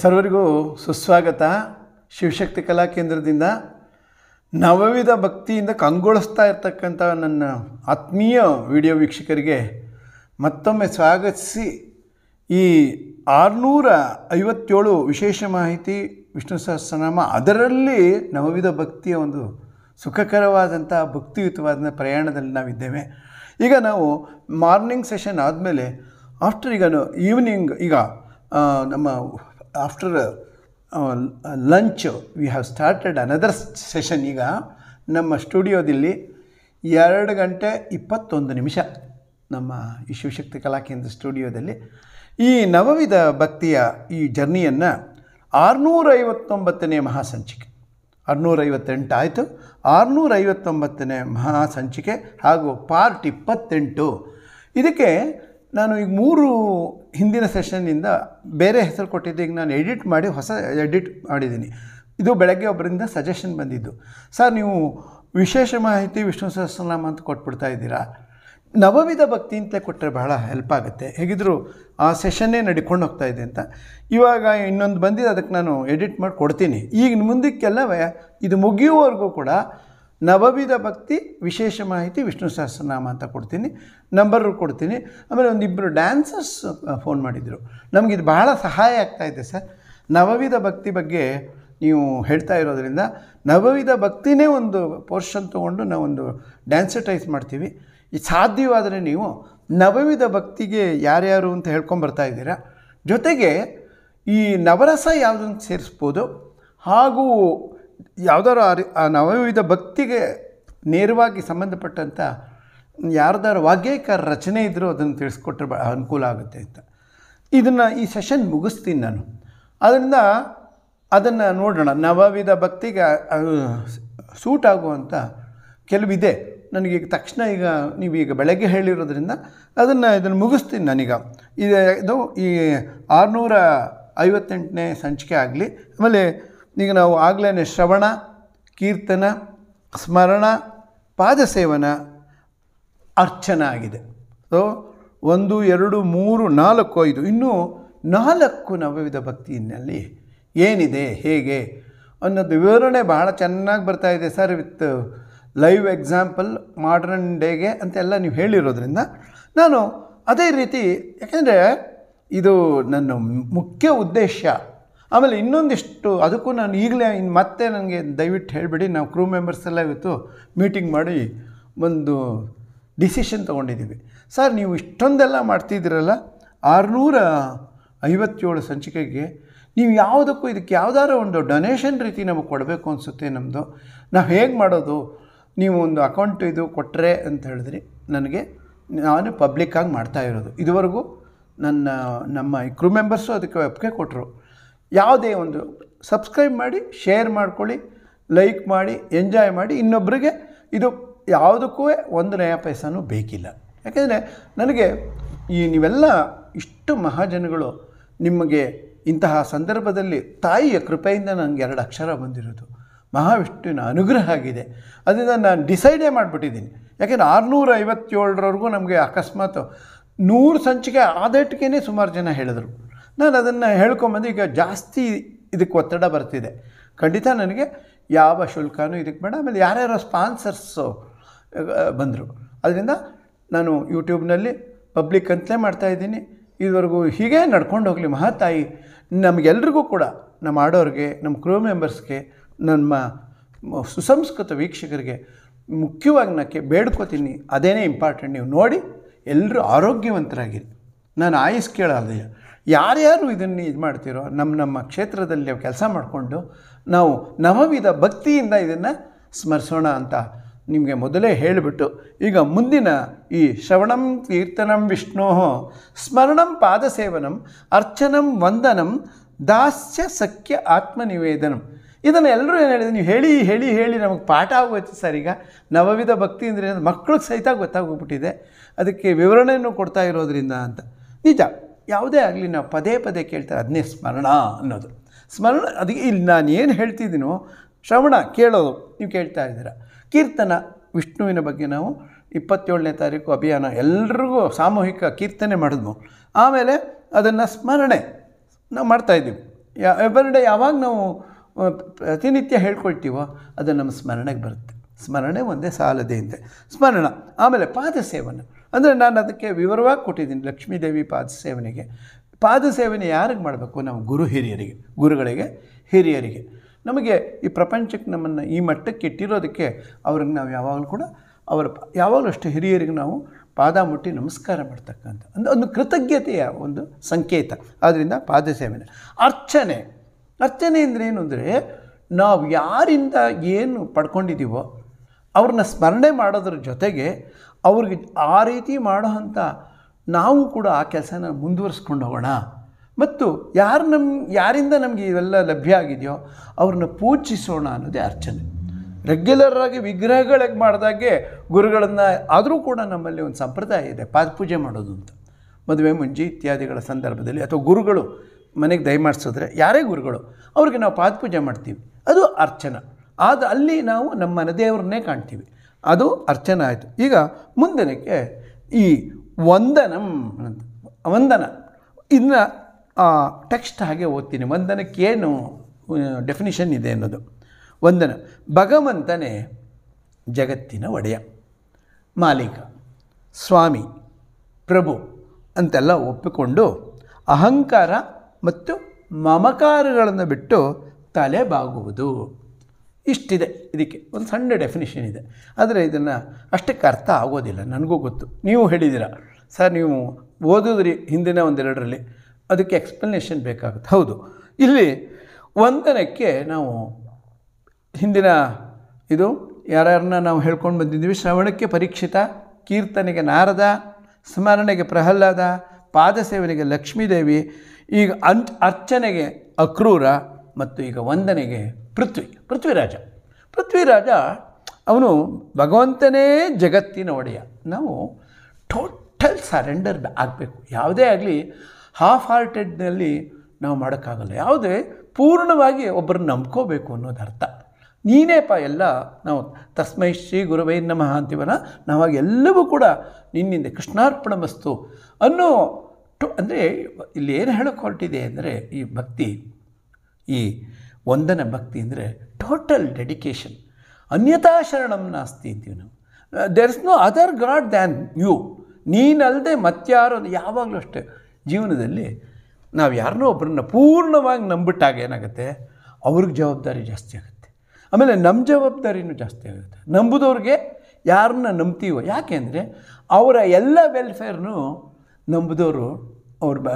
ಸರ್ವರಿಗೂ ಸುಸ್ವಾಗತ ಶಿವಶಕ್ತಿ ಕಲಾ ಕೇಂದ್ರದಿಂದ ನವವಿಧ ಭಕ್ತಿಯಿಂದ ಕಂಗೊಳಿಸ್ತಾ ಇರ್ತಕ್ಕಂಥ ನನ್ನ ಆತ್ಮೀಯ ವಿಡಿಯೋ ವೀಕ್ಷಕರಿಗೆ ಮತ್ತೊಮ್ಮೆ ಸ್ವಾಗತಿಸಿ ಈ ಆರುನೂರ ಐವತ್ತೇಳು ವಿಶೇಷ ಮಾಹಿತಿ ವಿಷ್ಣು ಸಹಸ್ರನಾಮ ಅದರಲ್ಲಿ ನವವಿಧ ಭಕ್ತಿಯ ಒಂದು ಸುಖಕರವಾದಂಥ ಭಕ್ತಿಯುತವಾದ ಪ್ರಯಾಣದಲ್ಲಿ ನಾವಿದ್ದೇವೆ ಈಗ ನಾವು ಮಾರ್ನಿಂಗ್ ಸೆಷನ್ ಆದಮೇಲೆ ಆಫ್ಟರ್ ಈಗ ಈವ್ನಿಂಗ್ ಈಗ ನಮ್ಮ after lunch we have started another session ಈಗ ನಮ್ಮ ಸ್ಟುಡಿಯೋದಲ್ಲಿ ಎರಡು ಗಂಟೆ ಇಪ್ಪತ್ತೊಂದು ನಿಮಿಷ ನಮ್ಮ ಈ ಶಿವಶಕ್ತಿ ಕಲಾಕೇಂದ್ರ ಸ್ಟುಡಿಯೋದಲ್ಲಿ ಈ ನವವಿಧ ಭಕ್ತಿಯ ಈ ಜರ್ನಿಯನ್ನು ಆರುನೂರೈವತ್ತೊಂಬತ್ತನೇ ಮಹಾಸಂಚಿಕೆ ಆರುನೂರೈವತ್ತೆಂಟು ಆಯಿತು ಆರುನೂರೈವತ್ತೊಂಬತ್ತನೇ ಮಹಾಸಂಚಿಕೆ ಹಾಗೂ ಪಾರ್ಟ್ ಇಪ್ಪತ್ತೆಂಟು ಇದಕ್ಕೆ ನಾನು ಈಗ ಮೂರು ಹಿಂದಿನ ಸೆಷನ್ನಿಂದ ಬೇರೆ ಹೆಸರು ಕೊಟ್ಟಿದ್ದು ಈಗ ನಾನು ಎಡಿಟ್ ಮಾಡಿ ಹೊಸ ಎಡಿಟ್ ಮಾಡಿದ್ದೀನಿ ಇದು ಬೆಳಗ್ಗೆ ಒಬ್ಬರಿಂದ ಸಜೆಷನ್ ಬಂದಿದ್ದು ಸರ್ ನೀವು ವಿಶೇಷ ಮಾಹಿತಿ ವಿಷ್ಣು ಸಹಸ್ರನಾಮ ಅಂತ ಕೊಟ್ಬಿಡ್ತಾ ಇದ್ದೀರಾ ನವವಿಧ ಭಕ್ತಿ ಅಂತಲೇ ಕೊಟ್ಟರೆ ಬಹಳ ಹೆಲ್ಪ್ ಆಗುತ್ತೆ ಹೇಗಿದ್ದರೂ ಆ ಸೆಷನ್ನೇ ನಡ್ಕೊಂಡು ಹೋಗ್ತಾ ಇದೆ ಅಂತ ಇವಾಗ ಇನ್ನೊಂದು ಬಂದಿದ್ದು ಅದಕ್ಕೆ ನಾನು ಎಡಿಟ್ ಮಾಡಿ ಕೊಡ್ತೀನಿ ಈಗ ಮುಂದಕ್ಕೆಲ್ಲವೇ ಇದು ಮುಗಿಯುವವರೆಗೂ ಕೂಡ ನವವಿಧ ಭಕ್ತಿ ವಿಶೇಷ ಮಾಹಿತಿ ವಿಷ್ಣು ಸಹಸ್ರನಾಮ ಅಂತ ಕೊಡ್ತೀನಿ ನಂಬರ್ ಕೊಡ್ತೀನಿ ಆಮೇಲೆ ಒಂದಿಬ್ಬರು ಡ್ಯಾನ್ಸರ್ಸ್ ಫೋನ್ ಮಾಡಿದರು ಇದು ಬಹಳ ಸಹಾಯ ಆಗ್ತಾ ಇದೆ ಸರ್ ನವವಿಧ ಭಕ್ತಿ ಬಗ್ಗೆ ನೀವು ಹೇಳ್ತಾ ಇರೋದರಿಂದ ನವವಿಧ ಭಕ್ತಿನೇ ಒಂದು ಪೋರ್ಷನ್ ತೊಗೊಂಡು ನಾವೊಂದು ಡ್ಯಾನ್ಸಟೈಸ್ ಮಾಡ್ತೀವಿ ಇದು ಸಾಧ್ಯವಾದರೆ ನೀವು ನವವಿಧ ಭಕ್ತಿಗೆ ಯಾರ್ಯಾರು ಅಂತ ಹೇಳ್ಕೊಂಬರ್ತಾ ಇದ್ದೀರಾ ಜೊತೆಗೆ ಈ ನವರಸ ಯಾವುದನ್ನು ಸೇರಿಸ್ಬೋದು ಹಾಗೂ ಯಾವ್ದಾದ್ರು ಆ ನವವಿಧ ಭಕ್ತಿಗೆ ನೇರವಾಗಿ ಸಂಬಂಧಪಟ್ಟಂಥ ಯಾರ್ದಾರು ವಾಗ್ಯಕಾರ ರಚನೆ ಇದ್ದರೂ ಅದನ್ನು ತಿಳಿಸ್ಕೊಟ್ರೆ ಅನುಕೂಲ ಆಗುತ್ತೆ ಅಂತ ಇದನ್ನು ಈ ಸೆಷನ್ ಮುಗಿಸ್ತೀನಿ ನಾನು ಅದರಿಂದ ಅದನ್ನು ನೋಡೋಣ ನವವಿಧ ಭಕ್ತಿಗೆ ಸೂಟ್ ಆಗುವಂಥ ಕೆಲವಿದೆ ನನಗೆ ತಕ್ಷಣ ಈಗ ನೀವೀಗ ಬೆಳಗ್ಗೆ ಹೇಳಿರೋದ್ರಿಂದ ಅದನ್ನು ಇದನ್ನು ಮುಗಿಸ್ತೀನಿ ನಾನೀಗ ಇದು ಈ ಆರುನೂರ ಐವತ್ತೆಂಟನೇ ಸಂಚಿಕೆ ಆಗಲಿ ಆಮೇಲೆ ಈಗ ನಾವು ಆಗ್ಲೇ ಶ್ರವಣ ಕೀರ್ತನ ಸ್ಮರಣ ಪಾದಸೇವನ ಅರ್ಚನ ಆಗಿದೆ ಸೊ ಒಂದು ಎರಡು ಮೂರು ನಾಲ್ಕು ಐದು ಇನ್ನೂ ನಾಲ್ಕು ನವವಿಧ ಭಕ್ತಿಯಲ್ಲಿ ಏನಿದೆ ಹೇಗೆ ಅನ್ನೋದು ವಿವರಣೆ ಬಹಳ ಚೆನ್ನಾಗಿ ಬರ್ತಾ ಇದೆ sir with live example modern ಡೇಗೆ ಅಂತೆಲ್ಲ ನೀವು ಹೇಳಿರೋದ್ರಿಂದ ನಾನು ಅದೇ ರೀತಿ ಯಾಕೆಂದರೆ ಇದು ನನ್ನ ಮುಖ್ಯ ಉದ್ದೇಶ ಆಮೇಲೆ ಇನ್ನೊಂದಿಷ್ಟು ಅದಕ್ಕೂ ನಾನು ಈಗಲೇ ಇನ್ನು ಮತ್ತೆ ನನಗೆ ದಯವಿಟ್ಟು ಹೇಳಿಬಿಡಿ ನಾವು ಕ್ರೂ ಮೆಂಬರ್ಸ್ ಎಲ್ಲ ಇವತ್ತು ಮೀಟಿಂಗ್ ಮಾಡಿ ಒಂದು ಡಿಸಿಷನ್ ತೊಗೊಂಡಿದ್ದೀವಿ ಸರ್ ನೀವು ಇಷ್ಟೊಂದೆಲ್ಲ ಮಾಡ್ತಿದ್ದೀರಲ್ಲ ಆರುನೂರ ಐವತ್ತೇಳು ಸಂಚಿಕೆಗೆ ನೀವು ಯಾವುದಕ್ಕೂ ಇದಕ್ಕೆ ಯಾವುದಾರ ಒಂದು ಡೊನೇಷನ್ ರೀತಿ ನಮಗೆ ಕೊಡಬೇಕು ಅನಿಸುತ್ತೆ ನಮ್ಮದು ನಾವು ಹೇಗೆ ಮಾಡೋದು ನೀವು ಒಂದು ಅಕೌಂಟ್ ಇದು ಕೊಟ್ಟರೆ ಅಂತ ಹೇಳಿದ್ರಿ ನನಗೆ ನಾನು ಪಬ್ಲಿಕ್ಕಾಗಿ ಮಾಡ್ತಾ ಇರೋದು ಇದುವರೆಗೂ ನನ್ನ ನಮ್ಮ ಕ್ರೂ ಮೆಂಬರ್ಸು ಅದಕ್ಕೆ ಒಪ್ಪಿಗೆ ಕೊಟ್ಟರು ಯಾವುದೇ ಒಂದು ಸಬ್ಸ್ಕ್ರೈಬ್ ಮಾಡಿ ಶೇರ್ ಮಾಡ್ಕೊಳ್ಳಿ ಲೈಕ್ ಮಾಡಿ ಎಂಜಾಯ್ ಮಾಡಿ ಇನ್ನೊಬ್ಬರಿಗೆ ಇದು ಯಾವುದಕ್ಕೂ ಒಂದು ನಯ ಪೈಸಾನು ಬೇಕಿಲ್ಲ ಯಾಕೆಂದರೆ ನನಗೆ ಈ ನೀವೆಲ್ಲ ಇಷ್ಟು ಮಹಾಜನಗಳು ನಿಮಗೆ ಇಂತಹ ಸಂದರ್ಭದಲ್ಲಿ ತಾಯಿಯ ಕೃಪೆಯಿಂದ ನನಗೆ ಎರಡು ಅಕ್ಷರ ಬಂದಿರೋದು ಮಹಾವಿಷ್ಣುವಿನ ಅನುಗ್ರಹ ಆಗಿದೆ ಅದರಿಂದ ನಾನು ಡಿಸೈಡೇ ಮಾಡಿಬಿಟ್ಟಿದ್ದೀನಿ ಯಾಕೆಂದರೆ ಆರುನೂರ ಐವತ್ತೇಳರವರೆಗೂ ನಮಗೆ ಅಕಸ್ಮಾತ್ ನೂರು ಸಂಚಿಕೆ ಆದಟ್ಟಿಗೆ ಸುಮಾರು ಜನ ಹೇಳಿದರು ನಾನು ಅದನ್ನು ಹೇಳ್ಕೊಂಬಂದು ಈಗ ಜಾಸ್ತಿ ಇದಕ್ಕೆ ಒತ್ತಡ ಬರ್ತಿದೆ ಖಂಡಿತ ನನಗೆ ಯಾವ ಶುಲ್ಕನೂ ಇದಕ್ಕೆ ಬೇಡ ಆಮೇಲೆ ಯಾರ್ಯಾರೋ ಸ್ಪಾನ್ಸರ್ಸು ಬಂದರು ಅದರಿಂದ ನಾನು ಯೂಟ್ಯೂಬ್ನಲ್ಲಿ ಪಬ್ಲಿಕ್ ಅಂತಲೇ ಮಾಡ್ತಾಯಿದ್ದೀನಿ ಇದುವರೆಗೂ ಹೀಗೆ ನಡ್ಕೊಂಡು ಹೋಗಲಿ ಮಹಾತಾಯಿ ನಮಗೆಲ್ರಿಗೂ ಕೂಡ ನಮ್ಮ ಆಡೋರಿಗೆ ನಮ್ಮ ಕ್ರೂ ಮೆಂಬರ್ಸ್ಗೆ ನಮ್ಮ ಸುಸಂಸ್ಕೃತ ವೀಕ್ಷಕರಿಗೆ ಮುಖ್ಯವಾಗಿ ನಾಕೆ ಬೇಡ್ಕೋತೀನಿ ಅದೇನೇ ಇಂಪಾರ್ಟೆಂಟ್ ನೀವು ನೋಡಿ ಎಲ್ಲರೂ ಆರೋಗ್ಯವಂತರಾಗಿರಿ ನಾನು ಆಯಸ್ ಕೇಳಲ್ಲ ಯಾರ್ಯಾರು ಇದನ್ನು ಇದು ಮಾಡ್ತೀರೋ ನಮ್ಮ ನಮ್ಮ ಕ್ಷೇತ್ರದಲ್ಲಿ ಕೆಲಸ ಮಾಡಿಕೊಂಡು ನಾವು ನವವಿಧ ಭಕ್ತಿಯಿಂದ ಇದನ್ನು ಸ್ಮರಿಸೋಣ ಅಂತ ನಿಮಗೆ ಮೊದಲೇ ಹೇಳಿಬಿಟ್ಟು ಈಗ ಮುಂದಿನ ಈ ಶ್ರವಣಂ ಕೀರ್ತನಂ ವಿಷ್ಣೋ ಸ್ಮರಣಂ ಪಾದಸೇವನಂ ಅರ್ಚನಂ ವಂದನಂ ದಾಸ್ಯ ಸಖ್ಯ ಆತ್ಮನಿವೇದನಂ ಇದನ್ನು ಎಲ್ಲರೂ ಏನು ಹೇಳಿದ್ರು ನೀವು ಹೇಳಿ ಹೇಳಿ ಹೇಳಿ ನಮಗೆ ಪಾಠ ಆಗೋಯ್ತು ಸರ್ ಈಗ ನವವಿಧ ಭಕ್ತಿ ಅಂದರೆ ಮಕ್ಕಳಿಗೆ ಸಹಿತ ಗೊತ್ತಾಗೋಗ್ಬಿಟ್ಟಿದೆ ಅದಕ್ಕೆ ವಿವರಣೆಯನ್ನು ಕೊಡ್ತಾ ಇರೋದ್ರಿಂದ ಅಂತ ನಿಜ ಯಾವುದೇ ಆಗಲಿ ನಾವು ಪದೇ ಪದೇ ಕೇಳ್ತಾರೆ ಅದನ್ನೇ ಸ್ಮರಣ ಅನ್ನೋದು ಸ್ಮರಣ ಅದಕ್ಕೆ ಇಲ್ಲಿ ನಾನು ಏನು ಹೇಳ್ತಿದ್ದೀನೋ ಶ್ರವಣ ಕೇಳೋದು ನೀವು ಕೇಳ್ತಾ ಇದ್ದೀರ ಕೀರ್ತನ ವಿಷ್ಣುವಿನ ಬಗ್ಗೆ ನಾವು ಇಪ್ಪತ್ತೇಳನೇ ತಾರೀಕು ಅಭಿಯಾನ ಎಲ್ರಿಗೂ ಸಾಮೂಹಿಕ ಕೀರ್ತನೆ ಮಾಡಿದ್ವು ಆಮೇಲೆ ಅದನ್ನು ಸ್ಮರಣೆ ನಾವು ಮಾಡ್ತಾಯಿದ್ದೀವಿ ಯಾ ಎವರ್ಡೆ ಯಾವಾಗ ನಾವು ಪ್ರತಿನಿತ್ಯ ಹೇಳ್ಕೊಳ್ತೀವೋ ಅದು ನಮ್ಮ ಸ್ಮರಣೆಗೆ ಬರುತ್ತೆ ಸ್ಮರಣೆ ಒಂದೇ ಸಾಲದೇ ಹಿಂದೆ ಸ್ಮರಣ ಆಮೇಲೆ ಪಾದ ಸೇವನೆ ಅಂದರೆ ನಾನು ಅದಕ್ಕೆ ವಿವರವಾಗಿ ಕೊಟ್ಟಿದ್ದೀನಿ ಲಕ್ಷ್ಮೀದೇವಿ ಪಾದ ಸೇವನೆಗೆ ಪಾದ ಸೇವನೆ ಯಾರಿಗೆ ಮಾಡಬೇಕು ನಾವು ಗುರು ಹಿರಿಯರಿಗೆ ಗುರುಗಳಿಗೆ ಹಿರಿಯರಿಗೆ ನಮಗೆ ಈ ಪ್ರಪಂಚಕ್ಕೆ ನಮ್ಮನ್ನು ಈ ಮಟ್ಟಕ್ಕೆ ಇಟ್ಟಿರೋದಕ್ಕೆ ಅವ್ರಿಗೆ ನಾವು ಯಾವಾಗಲೂ ಕೂಡ ಅವರ ಯಾವಾಗಲೂ ಅಷ್ಟು ಹಿರಿಯರಿಗೆ ನಾವು ಪಾದ ಮುಟ್ಟಿ ನಮಸ್ಕಾರ ಮಾಡ್ತಕ್ಕಂಥ ಅಂದರೆ ಒಂದು ಕೃತಜ್ಞತೆಯ ಒಂದು ಸಂಕೇತ ಆದ್ದರಿಂದ ಪಾದ ಸೇವನೆ ಅರ್ಚನೆ ಅರ್ಚನೆ ಅಂದರೆ ಏನು ಅಂದರೆ ನಾವು ಯಾರಿಂದ ಏನು ಪಡ್ಕೊಂಡಿದ್ದೀವೋ ಅವ್ರನ್ನ ಸ್ಮರಣೆ ಮಾಡೋದ್ರ ಜೊತೆಗೆ ಅವ್ರಿಗೆ ಆ ರೀತಿ ಮಾಡೋ ಅಂಥ ನಾವು ಕೂಡ ಆ ಕೆಲಸನ ಮುಂದುವರಿಸ್ಕೊಂಡು ಹೋಗೋಣ ಮತ್ತು ಯಾರು ನಮ್ಮ ಯಾರಿಂದ ನಮಗೆ ಇವೆಲ್ಲ ಲಭ್ಯ ಆಗಿದೆಯೋ ಅವ್ರನ್ನ ಪೂಜಿಸೋಣ ಅನ್ನೋದೇ ಅರ್ಚನೆ ರೆಗ್ಯುಲರ್ ಆಗಿ ವಿಗ್ರಹಗಳಿಗೆ ಮಾಡಿದಾಗೆ ಗುರುಗಳನ್ನು ಆದರೂ ಕೂಡ ನಮ್ಮಲ್ಲಿ ಒಂದು ಸಂಪ್ರದಾಯ ಇದೆ ಪಾದ ಪೂಜೆ ಮಾಡೋದು ಅಂತ ಮದುವೆ ಮುಂಜಿ ಇತ್ಯಾದಿಗಳ ಸಂದರ್ಭದಲ್ಲಿ ಅಥವಾ ಗುರುಗಳು ಮನೆಗೆ ದಯಮಾಡಿಸಿದ್ರೆ ಯಾರೇ ಗುರುಗಳು ಅವ್ರಿಗೆ ನಾವು ಪಾದ ಪೂಜೆ ಮಾಡ್ತೀವಿ ಅದು ಅರ್ಚನೆ ಆದ ಅಲ್ಲಿ ನಾವು ನಮ್ಮ ದೇವರನ್ನೇ ಕಾಣ್ತೀವಿ ಅದು ಅರ್ಚನೆ ಆಯಿತು ಈಗ ಮುಂದಿನಕ್ಕೆ ಈ ವಂದನಂ ಅಂತ ವಂದನ ಇನ್ನ ಟೆಕ್ಸ್ಟ್ ಹಾಗೆ ಓದ್ತೀನಿ ವಂದನಕ್ಕೇನು ಡೆಫಿನಿಷನ್ ಇದೆ ಅನ್ನೋದು ವಂದನ ಭಗವಂತನೇ ಜಗತ್ತಿನ ಒಡೆಯ ಮಾಲೀಕ ಸ್ವಾಮಿ ಪ್ರಭು ಅಂತೆಲ್ಲ ಒಪ್ಪಿಕೊಂಡು ಅಹಂಕಾರ ಮತ್ತು ಮಮಕಾರಗಳನ್ನು ಬಿಟ್ಟು ತಲೆ ಬಾಗುವುದು ಇಷ್ಟಿದೆ ಇದಕ್ಕೆ ಒಂದು ಸಣ್ಣ ಡೆಫಿನಿಷನ್ ಇದೆ ಆದರೆ ಇದನ್ನು ಅಷ್ಟಕ್ಕೆ ಅರ್ಥ ಆಗೋದಿಲ್ಲ ನನಗೂ ಗೊತ್ತು ನೀವು ಹೇಳಿದ್ದೀರ ಸರ್ ನೀವು ಓದಿದ್ರಿ ಹಿಂದಿನ ಒಂದೆರಡರಲ್ಲಿ ಅದಕ್ಕೆ ಎಕ್ಸ್ಪ್ಲನೇಷನ್ ಬೇಕಾಗುತ್ತೆ ಹೌದು ಇಲ್ಲಿ ವಂದನಕ್ಕೆ ನಾವು ಹಿಂದಿನ ಇದು ಯಾರ್ಯಾರನ್ನ ನಾವು ಹೇಳ್ಕೊಂಡು ಬಂದಿದ್ದೀವಿ ಶ್ರವಣಕ್ಕೆ ಪರೀಕ್ಷಿತ ಕೀರ್ತನೆಗೆ ನಾರದ ಸ್ಮರಣೆಗೆ ಪ್ರಹ್ಲಾದ ಪಾದಸೇವನೆಗೆ ಲಕ್ಷ್ಮೀದೇವಿ ಈಗ ಅಂಚ್ ಅರ್ಚನೆಗೆ ಅಕ್ರೂರ ಮತ್ತು ಈಗ ವಂದನೆಗೆ ಪೃಥ್ವಿ ಪೃಥ್ವಿರಾಜ ಪೃಥ್ವಿರಾಜ ಅವನು ಭಗವಂತನೇ ಜಗತ್ತಿನ ಒಡೆಯ ನಾವು ಟೋಟಲ್ ಸರೆಂಡರ್ ಆಗಬೇಕು ಯಾವುದೇ ಆಗಲಿ ಹಾಫ್ ಹಾರ್ಟೆಡ್ನಲ್ಲಿ ನಾವು ಮಾಡೋಕ್ಕಾಗಲ್ಲ ಯಾವುದೇ ಪೂರ್ಣವಾಗಿ ಒಬ್ಬರನ್ನ ನಂಬ್ಕೋಬೇಕು ಅನ್ನೋದು ಅರ್ಥ ಪ ಎಲ್ಲ ನಾವು ತಸ್ಮೈ ಶ್ರೀ ಗುರುವೈ ನಮಃ ಅಂತೀವಲ್ಲ ಎಲ್ಲವೂ ಕೂಡ ನಿನ್ನಿಂದ ಕೃಷ್ಣಾರ್ಪಣ ಮಸ್ತು ಅನ್ನೋ ಟು ಅಂದರೆ ಇಲ್ಲಿ ಏನು ಹೇಳೋಕ್ಕೆ ಹೊರಟಿದೆ ಅಂದರೆ ಈ ಭಕ್ತಿ ಈ ವಂದನ ಭಕ್ತಿ ಅಂದರೆ ಟೋಟಲ್ ಡೆಡಿಕೇಶನ್ ಅನ್ಯತಾ ಶರಣಂ ನಾಸ್ತಿ ಅಂತೀವಿ ನಾವು there is no other god than you ನೀನಲ್ಲದೆ ಮತ್ತಾರು ಯಾವಾಗಲೂ ಅಷ್ಟೇ ಜೀವನದಲ್ಲಿ ನಾವು ಯಾರನ್ನೋ ಒಬ್ಬರನ್ನ ಪೂರ್ಣವಾಗಿ ನಂಬಿಟ್ಟಾಗ ಏನಾಗುತ್ತೆ ಅವ್ರಿಗೆ ಜವಾಬ್ದಾರಿ ಜಾಸ್ತಿ ಆಗುತ್ತೆ ಆಮೇಲೆ ನಮ್ಮ ಜವಾಬ್ದಾರಿನೂ ಜಾಸ್ತಿ ಆಗುತ್ತೆ ನಂಬುದವ್ರಿಗೆ ಯಾರನ್ನ ನಂಬ್ತೀವೋ ಅಂದರೆ ಅವರ ಎಲ್ಲ ವೆಲ್ಫೇರ್ನು ನಂಬಿದವರು ಅವ್ರ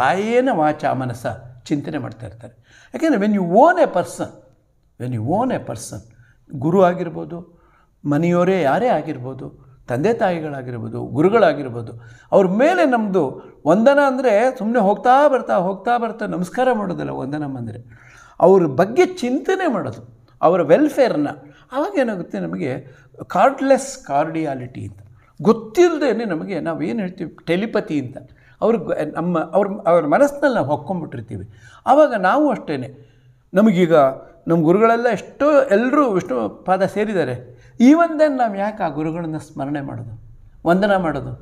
ಕಾಯೇನ ವಾಚ ಮನಸ್ಸ ಚಿಂತನೆ ಮಾಡ್ತಾ ಇರ್ತಾರೆ ಯಾಕೆಂದರೆ when you own a person when you own a person ಗುರು ಆಗಿರ್ಬೋದು ಮನೆಯವರೇ ಯಾರೇ ಆಗಿರ್ಬೋದು ತಂದೆ ತಾಯಿಗಳಾಗಿರ್ಬೋದು ಗುರುಗಳಾಗಿರ್ಬೋದು ಅವ್ರ ಮೇಲೆ ನಮ್ಮದು ವಂದನ ಅಂದರೆ ಸುಮ್ಮನೆ ಹೋಗ್ತಾ ಬರ್ತಾ ಹೋಗ್ತಾ ಬರ್ತಾ ನಮಸ್ಕಾರ ಮಾಡೋದಲ್ಲ ವಂದನ ಅಂದರೆ ಅವ್ರ ಬಗ್ಗೆ ಚಿಂತನೆ ಮಾಡೋದು ಅವರ ವೆಲ್ಫೇರ್ನ ಏನಾಗುತ್ತೆ ನಮಗೆ ಕಾರ್ಡ್ಲೆಸ್ ಕಾರ್ಡಿಯಾಲಿಟಿ ಅಂತ ಗೊತ್ತಿಲ್ಲದೇ ನಮಗೆ ನಾವು ಏನು ಹೇಳ್ತೀವಿ ಟೆಲಿಪತಿ ಅಂತ ಅವ್ರಿಗೆ ನಮ್ಮ ಅವ್ರ ಅವ್ರ ಮನಸ್ಸಿನಲ್ಲಿ ನಾವು ಹೊಕ್ಕೊಂಬಿಟ್ಟಿರ್ತೀವಿ ಆವಾಗ ನಾವು ಅಷ್ಟೇ ನಮಗೀಗ ನಮ್ಮ ಗುರುಗಳೆಲ್ಲ ಎಷ್ಟೋ ಎಲ್ಲರೂ ವಿಷ್ಣು ಪಾದ ಸೇರಿದ್ದಾರೆ ಈ ಒಂದೇನು ನಾವು ಯಾಕೆ ಆ ಗುರುಗಳನ್ನು ಸ್ಮರಣೆ ಮಾಡೋದು ವಂದನ ಮಾಡೋದು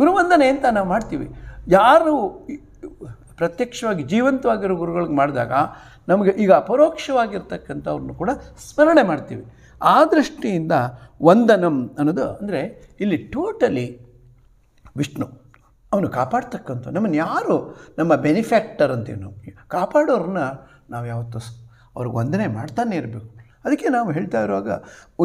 ಗುರುವಂದನೆ ಅಂತ ನಾವು ಮಾಡ್ತೀವಿ ಯಾರು ಪ್ರತ್ಯಕ್ಷವಾಗಿ ಜೀವಂತವಾಗಿರೋ ಗುರುಗಳಿಗೆ ಮಾಡಿದಾಗ ನಮಗೆ ಈಗ ಅಪರೋಕ್ಷವಾಗಿರ್ತಕ್ಕಂಥವ್ರನ್ನು ಕೂಡ ಸ್ಮರಣೆ ಮಾಡ್ತೀವಿ ಆ ದೃಷ್ಟಿಯಿಂದ ವಂದನಂ ಅನ್ನೋದು ಅಂದರೆ ಇಲ್ಲಿ ಟೋಟಲಿ ವಿಷ್ಣು ಅವನು ಕಾಪಾಡ್ತಕ್ಕಂಥ ನಮ್ಮನ್ನು ಯಾರು ನಮ್ಮ ಬೆನಿಫ್ಯಾಕ್ಟರ್ ಅಂತೀವಿ ನಾವು ಕಾಪಾಡೋರನ್ನ ನಾವು ಯಾವತ್ತೂ ಅವ್ರಿಗೆ ವಂದನೆ ಮಾಡ್ತಾನೆ ಇರಬೇಕು ಅದಕ್ಕೆ ನಾವು ಹೇಳ್ತಾ ಇರುವಾಗ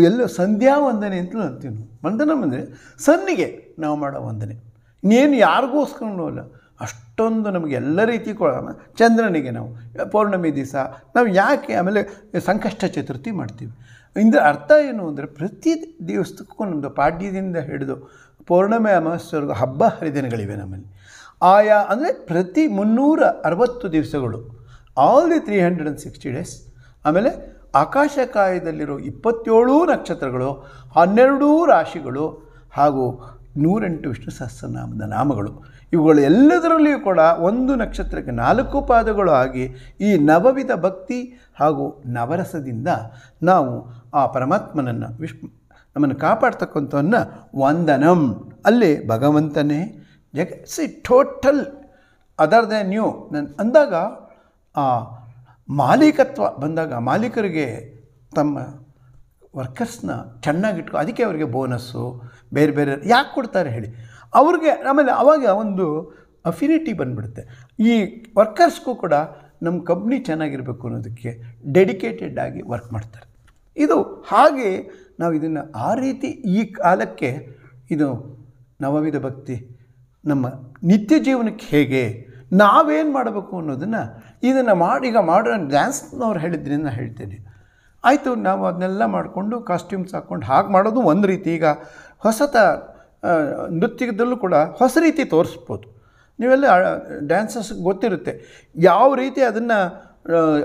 ಎಲ್ಲೋ ಸಂಧ್ಯಾ ವಂದನೆ ಅಂತಲೂ ಅಂತೀವಿ ನಾವು ವಂದನ ಅಂದರೆ ಸನ್ನಿಗೆ ನಾವು ಮಾಡೋ ವಂದನೆ ಇನ್ನೇನು ಯಾರಿಗೋಸ್ಕರನೂ ಅಲ್ಲ ಅಷ್ಟೊಂದು ನಮಗೆ ಎಲ್ಲ ರೀತಿ ಕೊಡೋಣ ಚಂದ್ರನಿಗೆ ನಾವು ಪೌರ್ಣಮಿ ದಿವಸ ನಾವು ಯಾಕೆ ಆಮೇಲೆ ಸಂಕಷ್ಟ ಚತುರ್ಥಿ ಮಾಡ್ತೀವಿ ಇಂದ್ರ ಅರ್ಥ ಏನು ಅಂದರೆ ಪ್ರತಿ ದೇವಸ್ಥಕ್ಕೂ ನಮ್ಮದು ಪಾಡ್ಯದಿಂದ ಹಿಡಿದು ಪೌರ್ಣಿಮೆ ಅಮಾಸ್ಯವರೆಗೂ ಹಬ್ಬ ಹರಿದಿನಗಳಿವೆ ನಮ್ಮಲ್ಲಿ ಆಯಾ ಅಂದರೆ ಪ್ರತಿ ಮುನ್ನೂರ ಅರವತ್ತು ದಿವಸಗಳು all the three hundred and sixty days ಆಮೇಲೆ ಆಕಾಶಕಾಯದಲ್ಲಿರೋ ಇಪ್ಪತ್ತೇಳು ನಕ್ಷತ್ರಗಳು ಹನ್ನೆರಡೂ ರಾಶಿಗಳು ಹಾಗೂ ನೂರೆಂಟು ವಿಷ್ಣು ಸಹಸ್ರನಾಮದ ನಾಮಗಳು ಇವುಗಳು ಎಲ್ಲದರಲ್ಲಿಯೂ ಕೂಡ ಒಂದು ನಕ್ಷತ್ರಕ್ಕೆ ನಾಲ್ಕು ಪಾದಗಳು ಆಗಿ ಈ ನವವಿಧ ಭಕ್ತಿ ಹಾಗೂ ನವರಸದಿಂದ ನಾವು ಆ ಪರಮಾತ್ಮನನ್ನು ವಿಷ್ಣು ನಮ್ಮನ್ನು ಕಾಪಾಡ್ತಕ್ಕಂಥವನ್ನ ವಂದನಂ ಅಲ್ಲಿ ಭಗವಂತನೇ ಜಗ see total other than you ನನ್ನ ಅಂದಾಗ ಆ ಮಾಲೀಕತ್ವ ಬಂದಾಗ ಮಾಲೀಕರಿಗೆ ತಮ್ಮ ವರ್ಕರ್ಸ್ನ ಚೆನ್ನಾಗಿಟ್ಕೊ ಅದಕ್ಕೆ ಅವರಿಗೆ ಬೋನಸ್ಸು ಬೇರೆ ಬೇರೆ ಯಾಕೆ ಕೊಡ್ತಾರೆ ಹೇಳಿ ಅವ್ರಿಗೆ ಆಮೇಲೆ ಅವಾಗ ಒಂದು ಅಫಿನಿಟಿ ಬಂದುಬಿಡುತ್ತೆ ಈ ವರ್ಕರ್ಸ್ಗೂ ಕೂಡ ನಮ್ಮ ಕಂಪ್ನಿ ಚೆನ್ನಾಗಿರಬೇಕು ಅನ್ನೋದಕ್ಕೆ ಡೆಡಿಕೇಟೆಡ್ ಆಗಿ ವರ್ಕ್ ಮಾಡ್ತಾರೆ ಇದು ಹಾಗೆ ನಾವು ಇದನ್ನು ಆ ರೀತಿ ಈ ಕಾಲಕ್ಕೆ ಇದು ನವವಿಧ ಭಕ್ತಿ ನಮ್ಮ ನಿತ್ಯ ಜೀವನಕ್ಕೆ ಹೇಗೆ ನಾವೇನು ಮಾಡಬೇಕು ಅನ್ನೋದನ್ನು ಇದನ್ನು ಮಾಡಿ ಈಗ ಮಾಡ್ರನ್ ಡ್ಯಾನ್ಸ್ನವ್ರು ಹೇಳಿದ್ರಿಂದ ಹೇಳ್ತೇನೆ ಆಯಿತು ನಾವು ಅದನ್ನೆಲ್ಲ ಮಾಡಿಕೊಂಡು ಕಾಸ್ಟ್ಯೂಮ್ಸ್ ಹಾಕ್ಕೊಂಡು ಹಾಗೆ ಮಾಡೋದು ಒಂದು ರೀತಿ ಈಗ ಹೊಸತ ನೃತ್ಯದಲ್ಲೂ ಕೂಡ ಹೊಸ ರೀತಿ ತೋರಿಸ್ಬೋದು ನೀವೆಲ್ಲ ಡ್ಯಾನ್ಸಸ್ ಗೊತ್ತಿರುತ್ತೆ ಯಾವ ರೀತಿ ಅದನ್ನು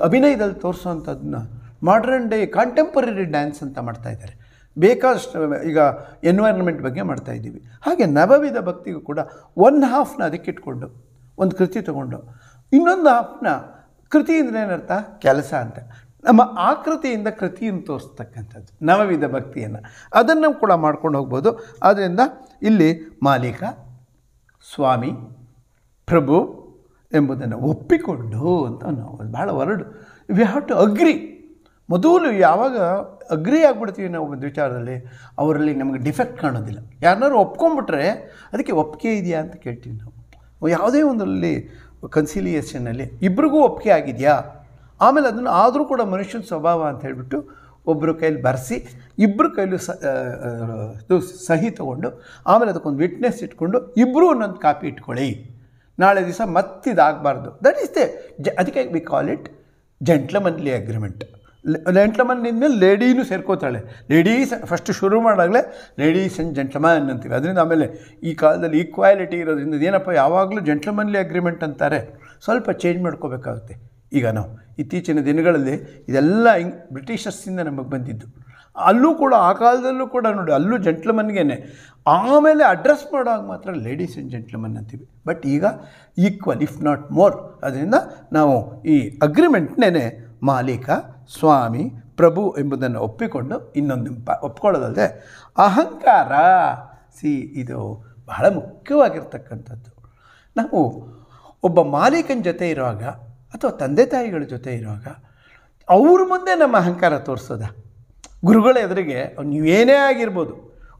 ಅಭಿನಯದಲ್ಲಿ ತೋರಿಸೋವಂಥದ್ದನ್ನ ಮಾಡ್ರನ್ ಡೇ ಕಾಂಟೆಂಪರರಿ ಡ್ಯಾನ್ಸ್ ಅಂತ ಮಾಡ್ತಾಯಿದ್ದಾರೆ ಬೇಕಾದಷ್ಟು ಈಗ ಎನ್ವೈರನ್ಮೆಂಟ್ ಬಗ್ಗೆ ಮಾಡ್ತಾಯಿದ್ದೀವಿ ಹಾಗೆ ನವವಿಧ ಭಕ್ತಿಗೂ ಕೂಡ ಒಂದು ಹಾಫ್ನ ಅದಕ್ಕೆ ಇಟ್ಕೊಂಡು ಒಂದು ಕೃತಿ ತಗೊಂಡು ಇನ್ನೊಂದು ಹಾಫ್ನ ಕೃತಿ ಅಂದರೆ ಏನರ್ಥ ಕೆಲಸ ಅಂತ ನಮ್ಮ ಆಕೃತಿಯಿಂದ ಕೃತಿಯನ್ನು ತೋರಿಸ್ತಕ್ಕಂಥದ್ದು ನವವಿಧ ಭಕ್ತಿಯನ್ನು ಅದನ್ನು ಕೂಡ ಮಾಡ್ಕೊಂಡು ಹೋಗ್ಬೋದು ಆದ್ದರಿಂದ ಇಲ್ಲಿ ಮಾಲೀಕ ಸ್ವಾಮಿ ಪ್ರಭು ಎಂಬುದನ್ನು ಒಪ್ಪಿಕೊಂಡು ಅಂತ ನಾವು ಭಾಳ word we have to agree ಮೊದಲು ಯಾವಾಗ ಅಗ್ರಿ ಆಗಿಬಿಡ್ತೀವಿ ನಾವು ಒಂದು ವಿಚಾರದಲ್ಲಿ ಅವರಲ್ಲಿ ನಮಗೆ ಡಿಫೆಕ್ಟ್ ಕಾಣೋದಿಲ್ಲ ಯಾರನ್ನಾರು ಒಪ್ಕೊಂಡ್ಬಿಟ್ರೆ ಅದಕ್ಕೆ ಒಪ್ಪಿಗೆ ಇದೆಯಾ ಅಂತ ಕೇಳ್ತೀವಿ ನಾವು ಯಾವುದೇ ಒಂದರಲ್ಲಿ ಕನ್ಸಿಲಿಯೇಷನಲ್ಲಿ ಇಬ್ಬರಿಗೂ ಒಪ್ಪಿಗೆ ಆಗಿದೆಯಾ ಆಮೇಲೆ ಅದನ್ನು ಆದರೂ ಕೂಡ ಮನುಷ್ಯನ ಸ್ವಭಾವ ಅಂತ ಹೇಳಿಬಿಟ್ಟು ಒಬ್ಬರು ಕೈಲಿ ಬರೆಸಿ ಇಬ್ಬರು ಕೈಲೂ ಸಹಿ ತೊಗೊಂಡು ಆಮೇಲೆ ಅದಕ್ಕೊಂದು ವಿಟ್ನೆಸ್ ಇಟ್ಕೊಂಡು ಇಬ್ಬರೂ ಒಂದೊಂದು ಕಾಪಿ ಇಟ್ಕೊಳ್ಳಿ ನಾಳೆ ದಿವಸ ಮತ್ತಿದಾಗಬಾರ್ದು ದಟ್ ಈಸ್ ದೇ ಅದಕ್ಕೆ we call it gentlemanly agreement gentleman ನಿಂದಮೇಲೆ ಲೇಡಿನೂ ಸೇರ್ಕೋತಾಳೆ ಲೇಡೀಸ್ ಫಸ್ಟ್ ಶುರು ಮಾಡಾಗಲೇ ಲೇಡೀಸ್ ಆ್ಯಂಡ್ ಜೆಂಟ್ಲಮನ್ ಅಂತೀವಿ ಅದರಿಂದ ಆಮೇಲೆ ಈ ಕಾಲದಲ್ಲಿ ಈಕ್ವಾಲಿಟಿ ಇರೋದ್ರಿಂದ ಏನಪ್ಪ ಯಾವಾಗಲೂ ಜೆಂಟ್ಲಮನ್ಲಿ ಅಗ್ರಿಮೆಂಟ್ ಅಂತಾರೆ ಸ್ವಲ್ಪ ಚೇಂಜ್ ಮಾಡ್ಕೋಬೇಕಾಗುತ್ತೆ ಈಗ ನಾವು ಇತ್ತೀಚಿನ ದಿನಗಳಲ್ಲಿ ಇದೆಲ್ಲ ಇಂಗ್ ಬ್ರಿಟಿಷರ್ಸಿಂದ ನಮಗೆ ಬಂದಿದ್ದು ಅಲ್ಲೂ ಕೂಡ ಆ ಕಾಲದಲ್ಲೂ ಕೂಡ ನೋಡಿ ಅಲ್ಲೂ ಜೆಂಟ್ಲಮನ್ಗೇನೆ ಆಮೇಲೆ ಅಡ್ರೆಸ್ ಮಾಡೋವಾಗ ಮಾತ್ರ ಲೇಡೀಸ್ ಆ್ಯಂಡ್ ಜೆಂಟ್ಲಮನ್ ಅಂತೀವಿ ಬಟ್ ಈಗ ಈಕ್ವಲ್ ಇಫ್ ನಾಟ್ ಮೋರ್ ಅದರಿಂದ ನಾವು ಈ ಅಗ್ರಿಮೆಂಟ್ನೇ ಮಾಲೀಕ ಸ್ವಾಮಿ ಪ್ರಭು ಎಂಬುದನ್ನು ಒಪ್ಪಿಕೊಂಡು ಇನ್ನೊಂದು ಪ ಒಪ್ಕೊಳ್ಳೋದಲ್ಲದೆ ಅಹಂಕಾರ ಸಿ ಇದು ಬಹಳ ಮುಖ್ಯವಾಗಿರ್ತಕ್ಕಂಥದ್ದು ನಾವು ಒಬ್ಬ ಮಾಲೀಕನ ಜೊತೆ ಇರುವಾಗ ಅಥವಾ ತಂದೆ ತಾಯಿಗಳ ಜೊತೆ ಇರುವಾಗ ಅವ್ರ ಮುಂದೆ ನಮ್ಮ ಅಹಂಕಾರ ತೋರಿಸೋದ ಗುರುಗಳ ಎದುರಿಗೆ ನೀವೇನೇ ಆಗಿರ್ಬೋದು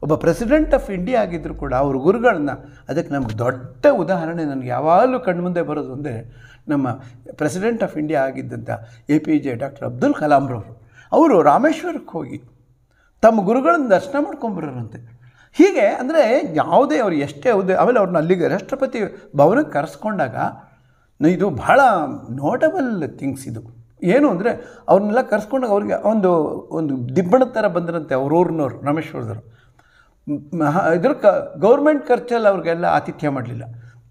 ಒಬ್ಬ ಪ್ರೆಸಿಡೆಂಟ್ ಆಫ್ ಇಂಡಿಯಾ ಆಗಿದ್ದರೂ ಕೂಡ ಅವ್ರ ಗುರುಗಳನ್ನ ಅದಕ್ಕೆ ನಮ್ಗೆ ದೊಡ್ಡ ಉದಾಹರಣೆ ನನಗೆ ಯಾವಾಗಲೂ ಕಣ್ಮುಂದೆ ಬರೋದು ಅಂದರೆ ನಮ್ಮ ಪ್ರೆಸಿಡೆಂಟ್ ಆಫ್ ಇಂಡಿಯಾ ಆಗಿದ್ದಂಥ A P J doctor Abdul ಕಲಾಂರವರು ಅವರು ರಾಮೇಶ್ವರಕ್ಕೆ ಹೋಗಿ ತಮ್ಮ ಗುರುಗಳನ್ನ ದರ್ಶನ ಮಾಡ್ಕೊಂಬರೋರಂತೆ ಹೀಗೆ ಅಂದರೆ ಯಾವುದೇ ಅವ್ರು ಎಷ್ಟೇ ಯಾವುದೇ ಆಮೇಲೆ ಅವ್ರನ್ನ ಅಲ್ಲಿಗೆ ರಾಷ್ಟ್ರಪತಿ ಭವನಕ್ಕೆ ಕರೆಸ್ಕೊಂಡಾಗ ಇದು ಬಹಳ ನೋಟಬಲ್ ಥಿಂಗ್ಸ್ ಇದು ಏನು ಅಂದರೆ ಅವ್ರನ್ನೆಲ್ಲ ಕರೆಸ್ಕೊಂಡಾಗ ಅವ್ರಿಗೆ ಒಂದು ಒಂದು ದಿಬ್ಬಣದ ಥರ ಬಂದರಂತೆ ಅವ್ರೂರಿನವ್ರು ರಾಮೇಶ್ವರದವರು ಇದ್ರ ಕ ಗೌರ್ಮೆಂಟ್ ಖರ್ಚಲ್ಲಿ ಅವ್ರಿಗೆಲ್ಲ ಆತಿಥ್ಯ ಮಾಡಲಿಲ್ಲ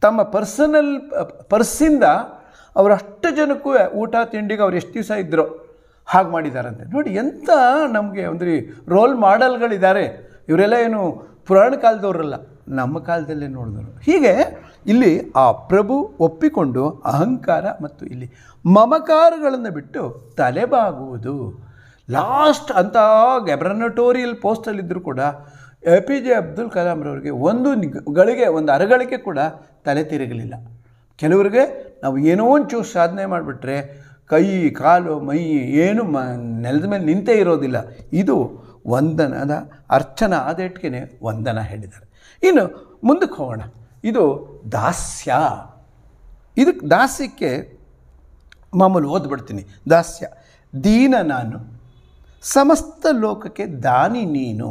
ತಮ್ಮ ಪರ್ಸನಲ್ ಪರ್ಸಿಂದ ಅವರಷ್ಟು ಜನಕ್ಕೂ ಊಟ ತಿಂಡಿಗೆ ಅವ್ರು ಎಷ್ಟು ದಿವಸ ಇದ್ದರು ಹಾಗೆ ಮಾಡಿದಾರಂತೆ ನೋಡಿ ಎಂಥ ನಮಗೆ ಅಂದರೆ ರೋಲ್ ಮಾಡೆಲ್ಗಳಿದ್ದಾರೆ ಇವರೆಲ್ಲ ಏನು ಪುರಾಣ ಕಾಲದವರಲ್ಲ ನಮ್ಮ ಕಾಲದಲ್ಲೇ ನೋಡಿದ್ರು ಹೀಗೆ ಇಲ್ಲಿ ಆ ಪ್ರಭು ಒಪ್ಪಿಕೊಂಡು ಅಹಂಕಾರ ಮತ್ತು ಇಲ್ಲಿ ಮಮಕಾರಗಳನ್ನು ಬಿಟ್ಟು ತಲೆಬಾಗುವುದು ಲಾಸ್ಟ್ ಅಂತ ಗೆಬ್ರನಟೋರಿಯಲ್ ಪೋಸ್ಟಲ್ಲಿದ್ದರೂ ಕೂಡ ಎ ಪಿ ಜೆ ಅಬ್ದುಲ್ ಕಲಾಂರವ್ರಿಗೆ ಒಂದು ಗಳಿಗೆ ಒಂದು ಅರಗಳಿಕೆ ಕೂಡ ತಲೆ ತಿರುಗಲಿಲ್ಲ ಕೆಲವರಿಗೆ ನಾವು ಏನೋ ಒಂಚೂರು ಸಾಧನೆ ಮಾಡಿಬಿಟ್ರೆ ಕೈ ಕಾಲು ಮೈ ಏನು ಮ ನೆಲದ ಮೇಲೆ ನಿಂತೇ ಇರೋದಿಲ್ಲ ಇದು ವಂದನದ ಅರ್ಚನ ಆದೇಟ್ಗೆ ವಂದನ ಹೇಳಿದ್ದಾರೆ ಇನ್ನು ಮುಂದಕ್ಕೆ ಹೋಗೋಣ ಇದು ದಾಸ್ಯ ಇದಕ್ಕೆ ದಾಸ್ಯಕ್ಕೆ ಮಾಮೂಲು ಓದ್ಬಿಡ್ತೀನಿ ದಾಸ್ಯ ದೀನ ನಾನು ಸಮಸ್ತ ಲೋಕಕ್ಕೆ ದಾನಿ ನೀನು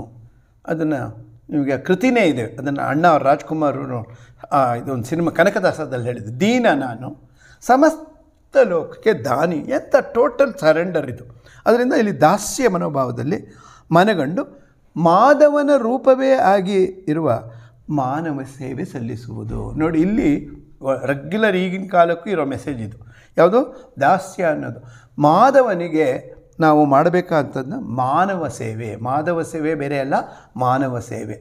ಅದನ್ನು ನಿಮಗೆ ಕೃತಿನೇ ಇದೆ ಅದನ್ನು ಅಣ್ಣ ರಾಜ್ಕುಮಾರ್ ಇದೊಂದು ಸಿನಿಮಾ ಕನಕದಾಸದಲ್ಲಿ ಹೇಳಿದ್ದು ದೀನ ನಾನು ಸಮಸ್ತ ಲೋಕಕ್ಕೆ ದಾನಿ ಎಂಥ ಟೋಟಲ್ ಸರೆಂಡರ್ ಇದು ಅದರಿಂದ ಇಲ್ಲಿ ದಾಸ್ಯ ಮನೋಭಾವದಲ್ಲಿ ಮನಗಂಡು ಮಾಧವನ ರೂಪವೇ ಆಗಿ ಇರುವ ಮಾನವ ಸೇವೆ ಸಲ್ಲಿಸುವುದು ನೋಡಿ ಇಲ್ಲಿ ರೆಗ್ಯುಲರ್ ಈಗಿನ ಕಾಲಕ್ಕೂ ಇರೋ ಮೆಸೇಜ್ ಇದು ಯಾವುದು ದಾಸ್ಯ ಅನ್ನೋದು ಮಾಧವನಿಗೆ ನಾವು ಮಾಡಬೇಕಾದದ್ದು ಮಾನವ ಸೇವೆ ಮಾನವ ಸೇವೆ ಬೇರೆ ಅಲ್ಲ ಮಾನವ ಸೇವೆ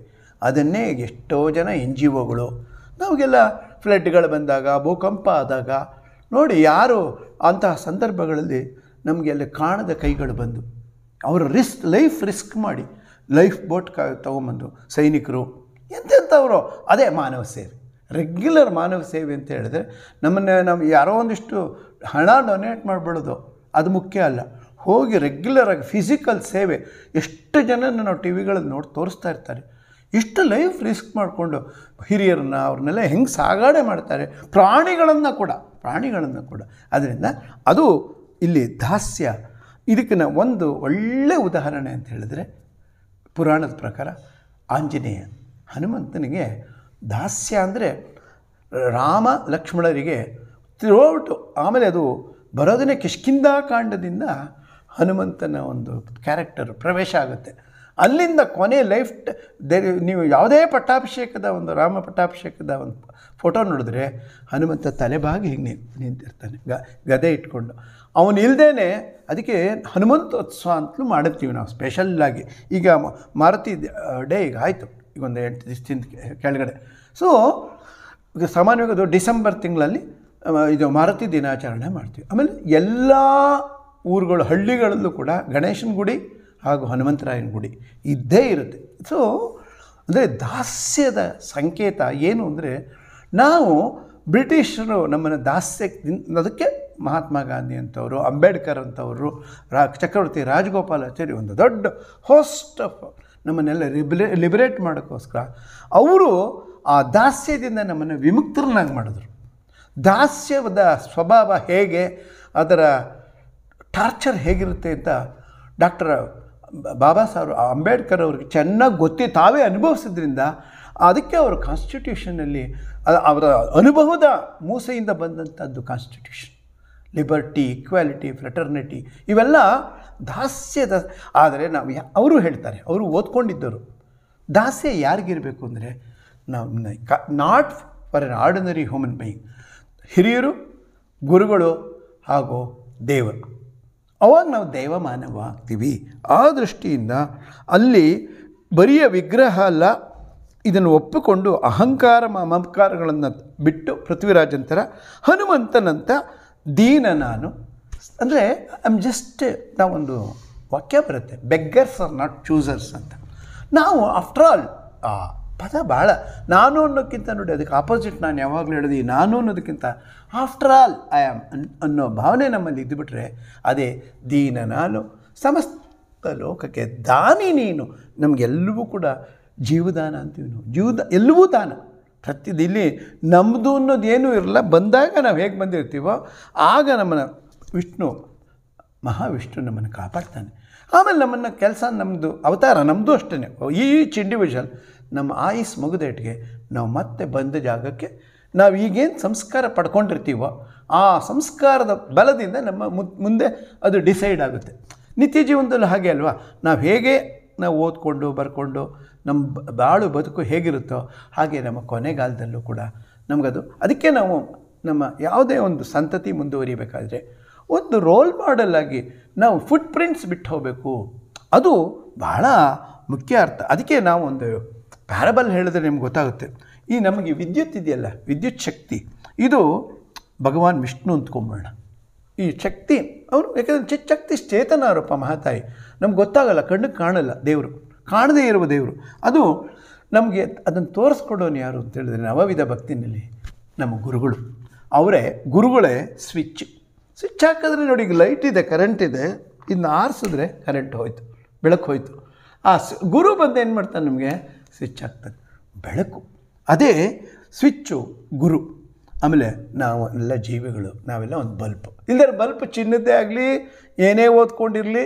ಅದನ್ನೇ ಎಷ್ಟೋ ಜನ ಎನ್ ಜಿ ಒಗಳು ನಮಗೆಲ್ಲ ಫ್ಲಡ್ಗಳು ಬಂದಾಗ ಭೂಕಂಪ ಆದಾಗ ನೋಡಿ ಯಾರು ಅಂತಹ ಸಂದರ್ಭಗಳಲ್ಲಿ ನಮಗೆ ಅಲ್ಲಿ ಕಾಣದ ಕೈಗಳು ಬಂದು ಅವರು ರಿಸ್ಕ್ ಲೈಫ್ ರಿಸ್ಕ್ ಮಾಡಿ ಲೈಫ್ ಬೋಟ್ ಕ ತೊಗೊಂಬಂದು ಸೈನಿಕರು ಎಂತೆಂಥವರು ಅದೇ ಮಾನವ ಸೇವೆ ರೆಗ್ಯುಲರ್ ಮಾನವ ಸೇವೆ ಅಂತ ಹೇಳಿದ್ರೆ ನಮ್ಮನ್ನು ನಾವು ಯಾರೋ ಒಂದಿಷ್ಟು ಹಣ ಡೊನೇಟ್ ಮಾಡಿಬಿಡೋದು ಅದು ಮುಖ್ಯ ಅಲ್ಲ ಹೋಗಿ ರೆಗ್ಯುಲರಾಗಿ ಫಿಸಿಕಲ್ ಸೇವೆ ಎಷ್ಟು ಜನನ ನಾವು ಟಿ ವಿಗಳಲ್ಲಿ ನೋಡಿ ತೋರಿಸ್ತಾ ಇರ್ತಾರೆ ಇಷ್ಟು ಲೈಫ್ ರಿಸ್ಕ್ ಮಾಡಿಕೊಂಡು ಹಿರಿಯರನ್ನ ಅವ್ರನ್ನೆಲ್ಲ ಹೆಂಗೆ ಸಾಗಾಣೆ ಮಾಡ್ತಾರೆ ಪ್ರಾಣಿಗಳನ್ನು ಕೂಡ ಪ್ರಾಣಿಗಳನ್ನು ಕೂಡ ಅದರಿಂದ ಅದು ಇಲ್ಲಿ ದಾಸ್ಯ ಇದಕ್ಕೆ ಒಂದು ಒಳ್ಳೆ ಉದಾಹರಣೆ ಅಂತ ಹೇಳಿದ್ರೆ ಪುರಾಣದ ಪ್ರಕಾರ ಆಂಜನೇಯ ಹನುಮಂತನಿಗೆ ದಾಸ್ಯ ಅಂದರೆ ರಾಮ ಲಕ್ಷ್ಮಣರಿಗೆ ಥ್ರೋಔಟ್ ಆಮೇಲೆ ಅದು ಬರೋದನ್ನೇ ಕಿಷ್ಕಿಂದಾಕಾಂಡದಿಂದ ಕಾಂಡದಿಂದ ಹನುಮಂತನ ಒಂದು ಕ್ಯಾರೆಕ್ಟರ್ ಪ್ರವೇಶ ಆಗುತ್ತೆ ಅಲ್ಲಿಂದ ಕೊನೆ ಲೈಫ್ ದೇ ನೀವು ಯಾವುದೇ ಪಟ್ಟಾಭಿಷೇಕದ ಒಂದು ರಾಮ ಪಟ್ಟಾಭಿಷೇಕದ ಒಂದು ಫೋಟೋ ನೋಡಿದ್ರೆ ಹನುಮಂತ ತಲೆಬಾಗಿ ಹಿಂಗೆ ನಿಂತಿರ್ತಾನೆ ಗ ಗದೆ ಇಟ್ಕೊಂಡು ಅವನು ಇಲ್ಲದೇ ಅದಕ್ಕೆ ಹನುಮಂತೋತ್ಸವ ಅಂತಲೂ ಮಾಡಿರ್ತೀವಿ ನಾವು ಸ್ಪೆಷಲ್ಲಾಗಿ ಈಗ ಮಾರುತಿ ಡೇ ಈಗ ಆಯಿತು ಈಗ ಒಂದು ಎಂಟು ದಿವಸದಿಂದ ಕೆಳಗಡೆ ಸೊ ಈಗ ಸಾಮಾನ್ಯವಾಗಿ ಡಿಸೆಂಬರ್ ತಿಂಗಳಲ್ಲಿ ಇದು ಮಾರುತಿ ದಿನಾಚರಣೆ ಮಾಡ್ತೀವಿ ಆಮೇಲೆ ಎಲ್ಲ ಊರುಗಳು ಹಳ್ಳಿಗಳಲ್ಲೂ ಕೂಡ ಗಣೇಶನ ಗುಡಿ ಹಾಗೂ ಹನುಮಂತರಾಯನ ಗುಡಿ ಇದ್ದೇ ಇರುತ್ತೆ ಸೊ ಅಂದರೆ ದಾಸ್ಯದ ಸಂಕೇತ ಏನು ಅಂದರೆ ನಾವು ಬ್ರಿಟಿಷರು ನಮ್ಮನ್ನು ದಾಸ್ಯಕ್ಕೆ ಅದಕ್ಕೆ ಮಹಾತ್ಮ ಗಾಂಧಿ ಅಂಥವರು ಅಂಬೇಡ್ಕರ್ ಅಂಥವರು ರಾ ಚಕ್ರವರ್ತಿ ರಾಜಗೋಪಾಲಾಚಾರಿ ಒಂದು ದೊಡ್ಡ ಹೋಸ್ಟ್ ಆಫ್ ನಮ್ಮನ್ನೆಲ್ಲ ಲಿಬ್ರೇ ಲಿಬರೇಟ್ ಮಾಡೋಕ್ಕೋಸ್ಕರ ಅವರು ಆ ದಾಸ್ಯದಿಂದ ನಮ್ಮನ್ನು ವಿಮುಕ್ತರನ್ನಾಗಿ ಮಾಡಿದ್ರು ದಾಸ್ಯದ ಸ್ವಭಾವ ಹೇಗೆ ಅದರ ಟಾರ್ಚರ್ ಹೇಗಿರುತ್ತೆ ಅಂತ ಡಾಕ್ಟರ್ ಬಾಬಾ ಸಾಹೇಬ್ ಅಂಬೇಡ್ಕರ್ ಅವ್ರಿಗೆ ಚೆನ್ನಾಗಿ ಗೊತ್ತಿ ತಾವೇ ಅನುಭವಿಸಿದ್ರಿಂದ ಅದಕ್ಕೆ ಅವರು ಕಾನ್ಸ್ಟಿಟ್ಯೂಷನಲ್ಲಿ ಅವರ ಅನುಭವದ ಮೂಸೆಯಿಂದ ಬಂದಂಥದ್ದು ಕಾನ್ಸ್ಟಿಟ್ಯೂಷನ್ ಲಿಬರ್ಟಿ ಈಕ್ವಾಲಿಟಿ ಫ್ರೆಟರ್ನಿಟಿ ಇವೆಲ್ಲ ದಾಸ್ಯದ ಆದರೆ ನಾವು ಅವರು ಹೇಳ್ತಾರೆ ಅವರು ಓದ್ಕೊಂಡಿದ್ದರು ದಾಸ್ಯ ಯಾರಿಗಿರಬೇಕು ಅಂದರೆ ನಮ್ಮ ಕ not for an ordinary human being ಹಿರಿಯರು ಗುರುಗಳು ಹಾಗೂ ದೇವರು ಅವಾಗ ನಾವು ಮಾನವ ಆ ದೃಷ್ಟಿಯಿಂದ ಅಲ್ಲಿ ಬರಿಯ ವಿಗ್ರಹ ಅಲ್ಲ ಇದನ್ನು ಒಪ್ಪಿಕೊಂಡು ಅಹಂಕಾರ ಮಮಕಾರಗಳನ್ನು ಬಿಟ್ಟು ಪೃಥ್ವಿರಾಜಂತರ ಹನುಮಂತನಂತ ದೀನ ನಾನು ಅಂದರೆ ಐಮ್ ಜಸ್ಟ್ ನಾವೊಂದು ವಾಕ್ಯ ಬರುತ್ತೆ ಬೆಗ್ಗರ್ಸ್ ಆರ್ ನಾಟ್ ಚೂಸರ್ಸ್ ಅಂತ ನಾವು ಆಫ್ಟರ್ ಆಲ್ ಪದ ಭಾಳ ನಾನು ಅನ್ನೋಕ್ಕಿಂತ ನೋಡಿ ಅದಕ್ಕೆ ಆಪೋಸಿಟ್ ನಾನು ಯಾವಾಗಲೂ ಹೇಳಿದೆ ನಾನು ಅನ್ನೋದಕ್ಕಿಂತ ಆಫ್ಟರ್ ಆಲ್ ಐ ಆಮ್ ಅನ್ನೋ ಭಾವನೆ ನಮ್ಮಲ್ಲಿ ಇದ್ದುಬಿಟ್ರೆ ಅದೇ ದೀನ ನಾನು ಸಮಸ್ತ ಲೋಕಕ್ಕೆ ದಾನಿ ನೀನು ನಮಗೆಲ್ಲವೂ ಕೂಡ ಜೀವದಾನ ಅಂತೀವಿ ನಾವು ಜೀವದ ಎಲ್ಲವೂ ದಾನ ಪ್ರತಿ ಇಲ್ಲಿ ನಮ್ಮದು ಅನ್ನೋದೇನೂ ಇರಲ್ಲ ಬಂದಾಗ ನಾವು ಹೇಗೆ ಬಂದಿರ್ತೀವೋ ಆಗ ನಮ್ಮನ್ನು ವಿಷ್ಣು ಮಹಾವಿಷ್ಣು ನಮ್ಮನ್ನು ಕಾಪಾಡ್ತಾನೆ ಆಮೇಲೆ ನಮ್ಮನ್ನು ಕೆಲಸ ನಮ್ಮದು ಅವತಾರ ನಮ್ಮದು ಅಷ್ಟೇ ಈಚ್ ಇಂಡಿವಿಜುವಲ್ ನಮ್ಮ ಆಯುಸ್ ಮುಗಿದೇಟ್ಗೆ ನಾವು ಮತ್ತೆ ಬಂದ ಜಾಗಕ್ಕೆ ನಾವು ಈಗೇನು ಸಂಸ್ಕಾರ ಪಡ್ಕೊಂಡಿರ್ತೀವೋ ಆ ಸಂಸ್ಕಾರದ ಬಲದಿಂದ ನಮ್ಮ ಮುಂದೆ ಅದು ಡಿಸೈಡ್ ಆಗುತ್ತೆ ನಿತ್ಯ ಜೀವನದಲ್ಲಿ ಹಾಗೆ ಅಲ್ವಾ ನಾವು ಹೇಗೆ ನಾವು ಓದ್ಕೊಂಡು ಬರ್ಕೊಂಡು ನಮ್ಮ ಬಾಳು ಬದುಕು ಹೇಗಿರುತ್ತೋ ಹಾಗೆ ನಮ್ಮ ಕೊನೆಗಾಲದಲ್ಲೂ ಕೂಡ ನಮಗದು ಅದಕ್ಕೆ ನಾವು ನಮ್ಮ ಯಾವುದೇ ಒಂದು ಸಂತತಿ ಮುಂದುವರಿಬೇಕಾದ್ರೆ ಒಂದು ರೋಲ್ ಮಾಡೆಲ್ಲಾಗಿ ನಾವು ಫುಟ್ ಪ್ರಿಂಟ್ಸ್ ಬಿಟ್ಟು ಹೋಗಬೇಕು ಅದು ಬಹಳ ಮುಖ್ಯ ಅರ್ಥ ಅದಕ್ಕೆ ನಾವು ಒಂದು ಪ್ಯಾರಬಲ್ ಹೇಳಿದ್ರೆ ನಿಮ್ಗೆ ಗೊತ್ತಾಗುತ್ತೆ ಈ ನಮಗೆ ವಿದ್ಯುತ್ ಇದೆಯಲ್ಲ ವಿದ್ಯುತ್ ಶಕ್ತಿ ಇದು ಭಗವಾನ್ ವಿಷ್ಣು ಅಂದ್ಕೊಂಬೋಣ ಈ ಶಕ್ತಿ ಅವರು ಯಾಕೆಂದರೆ ಶಕ್ತಿ ಚೇತನ ಅವರಪ್ಪ ಮಹಾತಾಯಿ ನಮ್ಗೆ ಗೊತ್ತಾಗಲ್ಲ ಕಣ್ಣಿಗೆ ಕಾಣಲ್ಲ ದೇವರು ಕಾಣದೇ ಇರುವ ದೇವರು ಅದು ನಮಗೆ ಅದನ್ನು ತೋರಿಸ್ಕೊಡೋನು ಯಾರು ಅಂತ ಹೇಳಿದ್ರೆ ನವವಿಧ ಭಕ್ತಿನಲ್ಲಿ ನಮ್ಮ ಗುರುಗಳು ಅವರೇ ಗುರುಗಳೇ ಸ್ವಿಚ್ ಸ್ವಿಚ್ ಹಾಕಿದ್ರೆ ನೋಡಿ ಈಗ ಲೈಟ್ ಇದೆ ಕರೆಂಟ್ ಇದೆ ಇದನ್ನ ಆರಿಸಿದ್ರೆ ಕರೆಂಟ್ ಹೋಯ್ತು ಬೆಳಕು ಹೋಯ್ತು ಆ ಗುರು ಬಂದು ಏನು ಮಾಡ್ತಾನೆ ನಮಗೆ ಸ್ವಿಚ್ ಹಾಕ್ತಾನೆ ಬೆಳಕು ಅದೇ ಸ್ವಿಚ್ಚು ಗುರು ಆಮೇಲೆ ನಾವು ಎಲ್ಲ ಜೀವಿಗಳು ನಾವೆಲ್ಲ ಒಂದು ಬಲ್ಪ್ ಇಲ್ಲದ ಬಲ್ಪ್ ಚಿನ್ನದ್ದೇ ಆಗಲಿ ಏನೇ ಓದ್ಕೊಂಡಿರಲಿ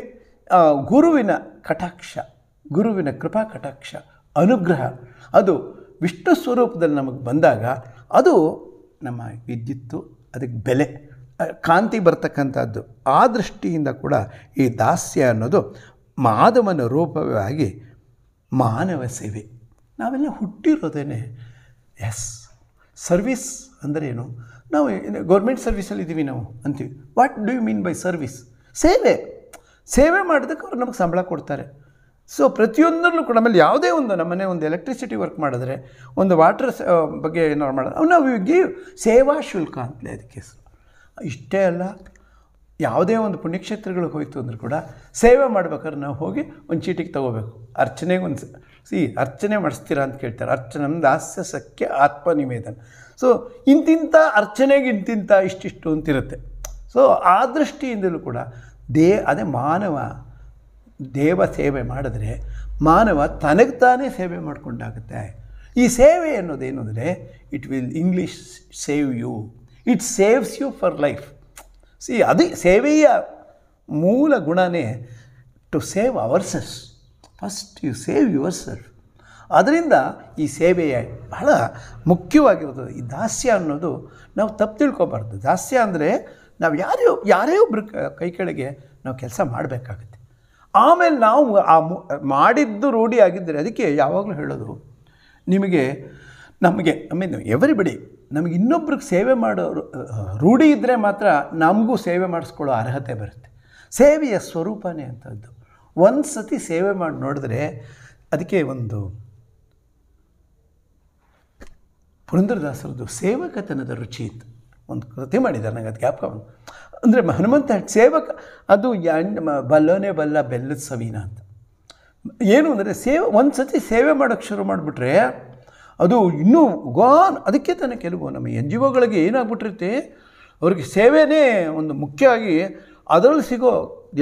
ಗುರುವಿನ ಕಟಾಕ್ಷ ಗುರುವಿನ ಕೃಪಾ ಕಟಾಕ್ಷ ಅನುಗ್ರಹ ಅದು ವಿಷ್ಣು ಸ್ವರೂಪದಲ್ಲಿ ನಮಗೆ ಬಂದಾಗ ಅದು ನಮ್ಮ ವಿದ್ಯುತ್ತು ಅದಕ್ಕೆ ಬೆಲೆ ಕಾಂತಿ ಬರ್ತಕ್ಕಂಥದ್ದು ಆ ದೃಷ್ಟಿಯಿಂದ ಕೂಡ ಈ ದಾಸ್ಯ ಅನ್ನೋದು ಮಾಧವನ ರೂಪವಾಗಿ ಮಾನವ ಸೇವೆ ನಾವೆಲ್ಲ ಹುಟ್ಟಿರೋದೇನೆ ಎಸ್ ಸರ್ವಿಸ್ ಅಂದರೆ ಏನು ನಾವು ಗೌರ್ಮೆಂಟ್ ಸರ್ವಿಸಲ್ಲಿ ಇದ್ದೀವಿ ನಾವು ಅಂತೀವಿ what do you mean by service ಸೇವೆ ಸೇವೆ ಮಾಡೋದಕ್ಕೆ ಅವ್ರು ನಮಗೆ ಸಂಬಳ ಕೊಡ್ತಾರೆ ಸೊ ಪ್ರತಿಯೊಂದರಲ್ಲೂ ಕೂಡ ನಮ್ಮಲ್ಲಿ ಯಾವುದೇ ಒಂದು ನಮ್ಮನೆ ಒಂದು ಎಲೆಕ್ಟ್ರಿಸಿಟಿ ವರ್ಕ್ ಮಾಡಿದ್ರೆ ಒಂದು ವಾಟರ್ ಬಗ್ಗೆ ಏನಾದ್ರು ಮಾಡೋದು ನಾವು ಗೀವ್ ಸೇವಾ ಶುಲ್ಕ ಅಂತಲೇ ಅದಕ್ಕೆ ಇಷ್ಟೇ ಅಲ್ಲ ಯಾವುದೇ ಒಂದು ಪುಣ್ಯಕ್ಷೇತ್ರಗಳಿಗೆ ಹೋಯಿತು ಅಂದರೂ ಕೂಡ ಸೇವೆ ಮಾಡ್ಬೇಕಾದ್ರೆ ನಾವು ಹೋಗಿ ಒಂದು ಚೀಟಿಗೆ ತೊಗೋಬೇಕು ಅರ್ಚನೆಗೆ ಒಂದು ಸಿ ಅರ್ಚನೆ ಮಾಡಿಸ್ತೀರಾ ಅಂತ ಕೇಳ್ತಾರೆ ಅರ್ಚನೆ ನಮ್ಮ ದಾಸ್ಯ ಸಖ್ಯ ಆತ್ಮ ನಿವೇದನ ಸೊ ಇಂತಿಂಥ ಅರ್ಚನೆಗೆ ಇಂತಿಂಥ ಇಷ್ಟಿಷ್ಟು ಅಂತಿರುತ್ತೆ ಸೊ ಆ ದೃಷ್ಟಿಯಿಂದಲೂ ಕೂಡ ದೇ ಅದೇ ಮಾನವ ದೇವ ಸೇವೆ ಮಾಡಿದ್ರೆ ಮಾನವ ತನಗೆ ತಾನೇ ಸೇವೆ ಮಾಡಿಕೊಂಡಾಗುತ್ತೆ ಈ ಸೇವೆ ಅನ್ನೋದೇನು ಅಂದರೆ it will English save you it saves you for life see ಅದೇ ಸೇವೆಯ ಮೂಲ ಗುಣನೇ to save ourself first you save yourself ಅದರಿಂದ ಈ ಸೇವೆಯ ಬಹಳ ಮುಖ್ಯವಾಗಿರುತ್ತದೆ ಈ ದಾಸ್ಯ ಅನ್ನೋದು ನಾವು ತಪ್ಪು ತಿಳ್ಕೊಬಾರ್ದು ದಾಸ್ಯ ಅಂದರೆ ನಾವು ಯಾರೇ ಯಾರೇ ಒಬ್ಬರು ಕೈ ಕೆಳಗೆ ನಾವು ಕೆಲಸ ಮಾಡಬೇಕಾಗುತ್ತೆ ಆಮೇಲೆ ನಾವು ಆ ಮಾಡಿದ್ದು ರೂಢಿಯಾಗಿದ್ದರೆ ಅದಕ್ಕೆ ಯಾವಾಗಲೂ ಹೇಳೋದು ನಿಮಗೆ ನಮಗೆ ಐ ಮೀನ್ ಎವ್ರಿಬಡಿ ನಮಗೆ ಇನ್ನೊಬ್ರಿಗೆ ಸೇವೆ ಮಾಡೋ ರೂಢಿ ಇದ್ದರೆ ಮಾತ್ರ ನಮಗೂ ಸೇವೆ ಮಾಡಿಸ್ಕೊಳ್ಳೋ ಅರ್ಹತೆ ಬರುತ್ತೆ ಸೇವೆಯ ಸ್ವರೂಪನೇ ಅಂಥದ್ದು ಒಂದು ಸತಿ ಸೇವೆ ಮಾಡಿ ನೋಡಿದ್ರೆ ಅದಕ್ಕೆ ಒಂದು ಪುರಂದ್ರದಾಸರದ್ದು ಸೇವಕತನದ ರುಚಿ ಇತ್ತು ಒಂದು ಕೃತಿ ಮಾಡಿದ್ದಾರೆ ನನಗೆ ಅದು ಜ್ಞಾಪಕ ಅಂದರೆ ಹನುಮಂತ ಸೇವಕ ಅದು ಬಲ್ಲೋನೆ ಬಲ್ಲ ಬೆಲ್ಲದ ಸವೀನ ಅಂತ ಏನು ಅಂದರೆ ಸೇವೆ ಒಂದು ಸತಿ ಸೇವೆ ಮಾಡೋಕ್ಕೆ ಶುರು ಮಾಡಿಬಿಟ್ರೆ ಅದು ಇನ್ನೂ ಗಾನ್ ಅದಕ್ಕೆ ತಾನೇ ಕೆಲವು ನಮ್ಮ ಎನ್ ಜಿ ಒಗಳಿಗೆ ಏನಾಗ್ಬಿಟ್ಟಿರುತ್ತೆ ಅವ್ರಿಗೆ ಸೇವೆನೇ ಒಂದು ಮುಖ್ಯವಾಗಿ ಅದರಲ್ಲಿ ಸಿಗೋ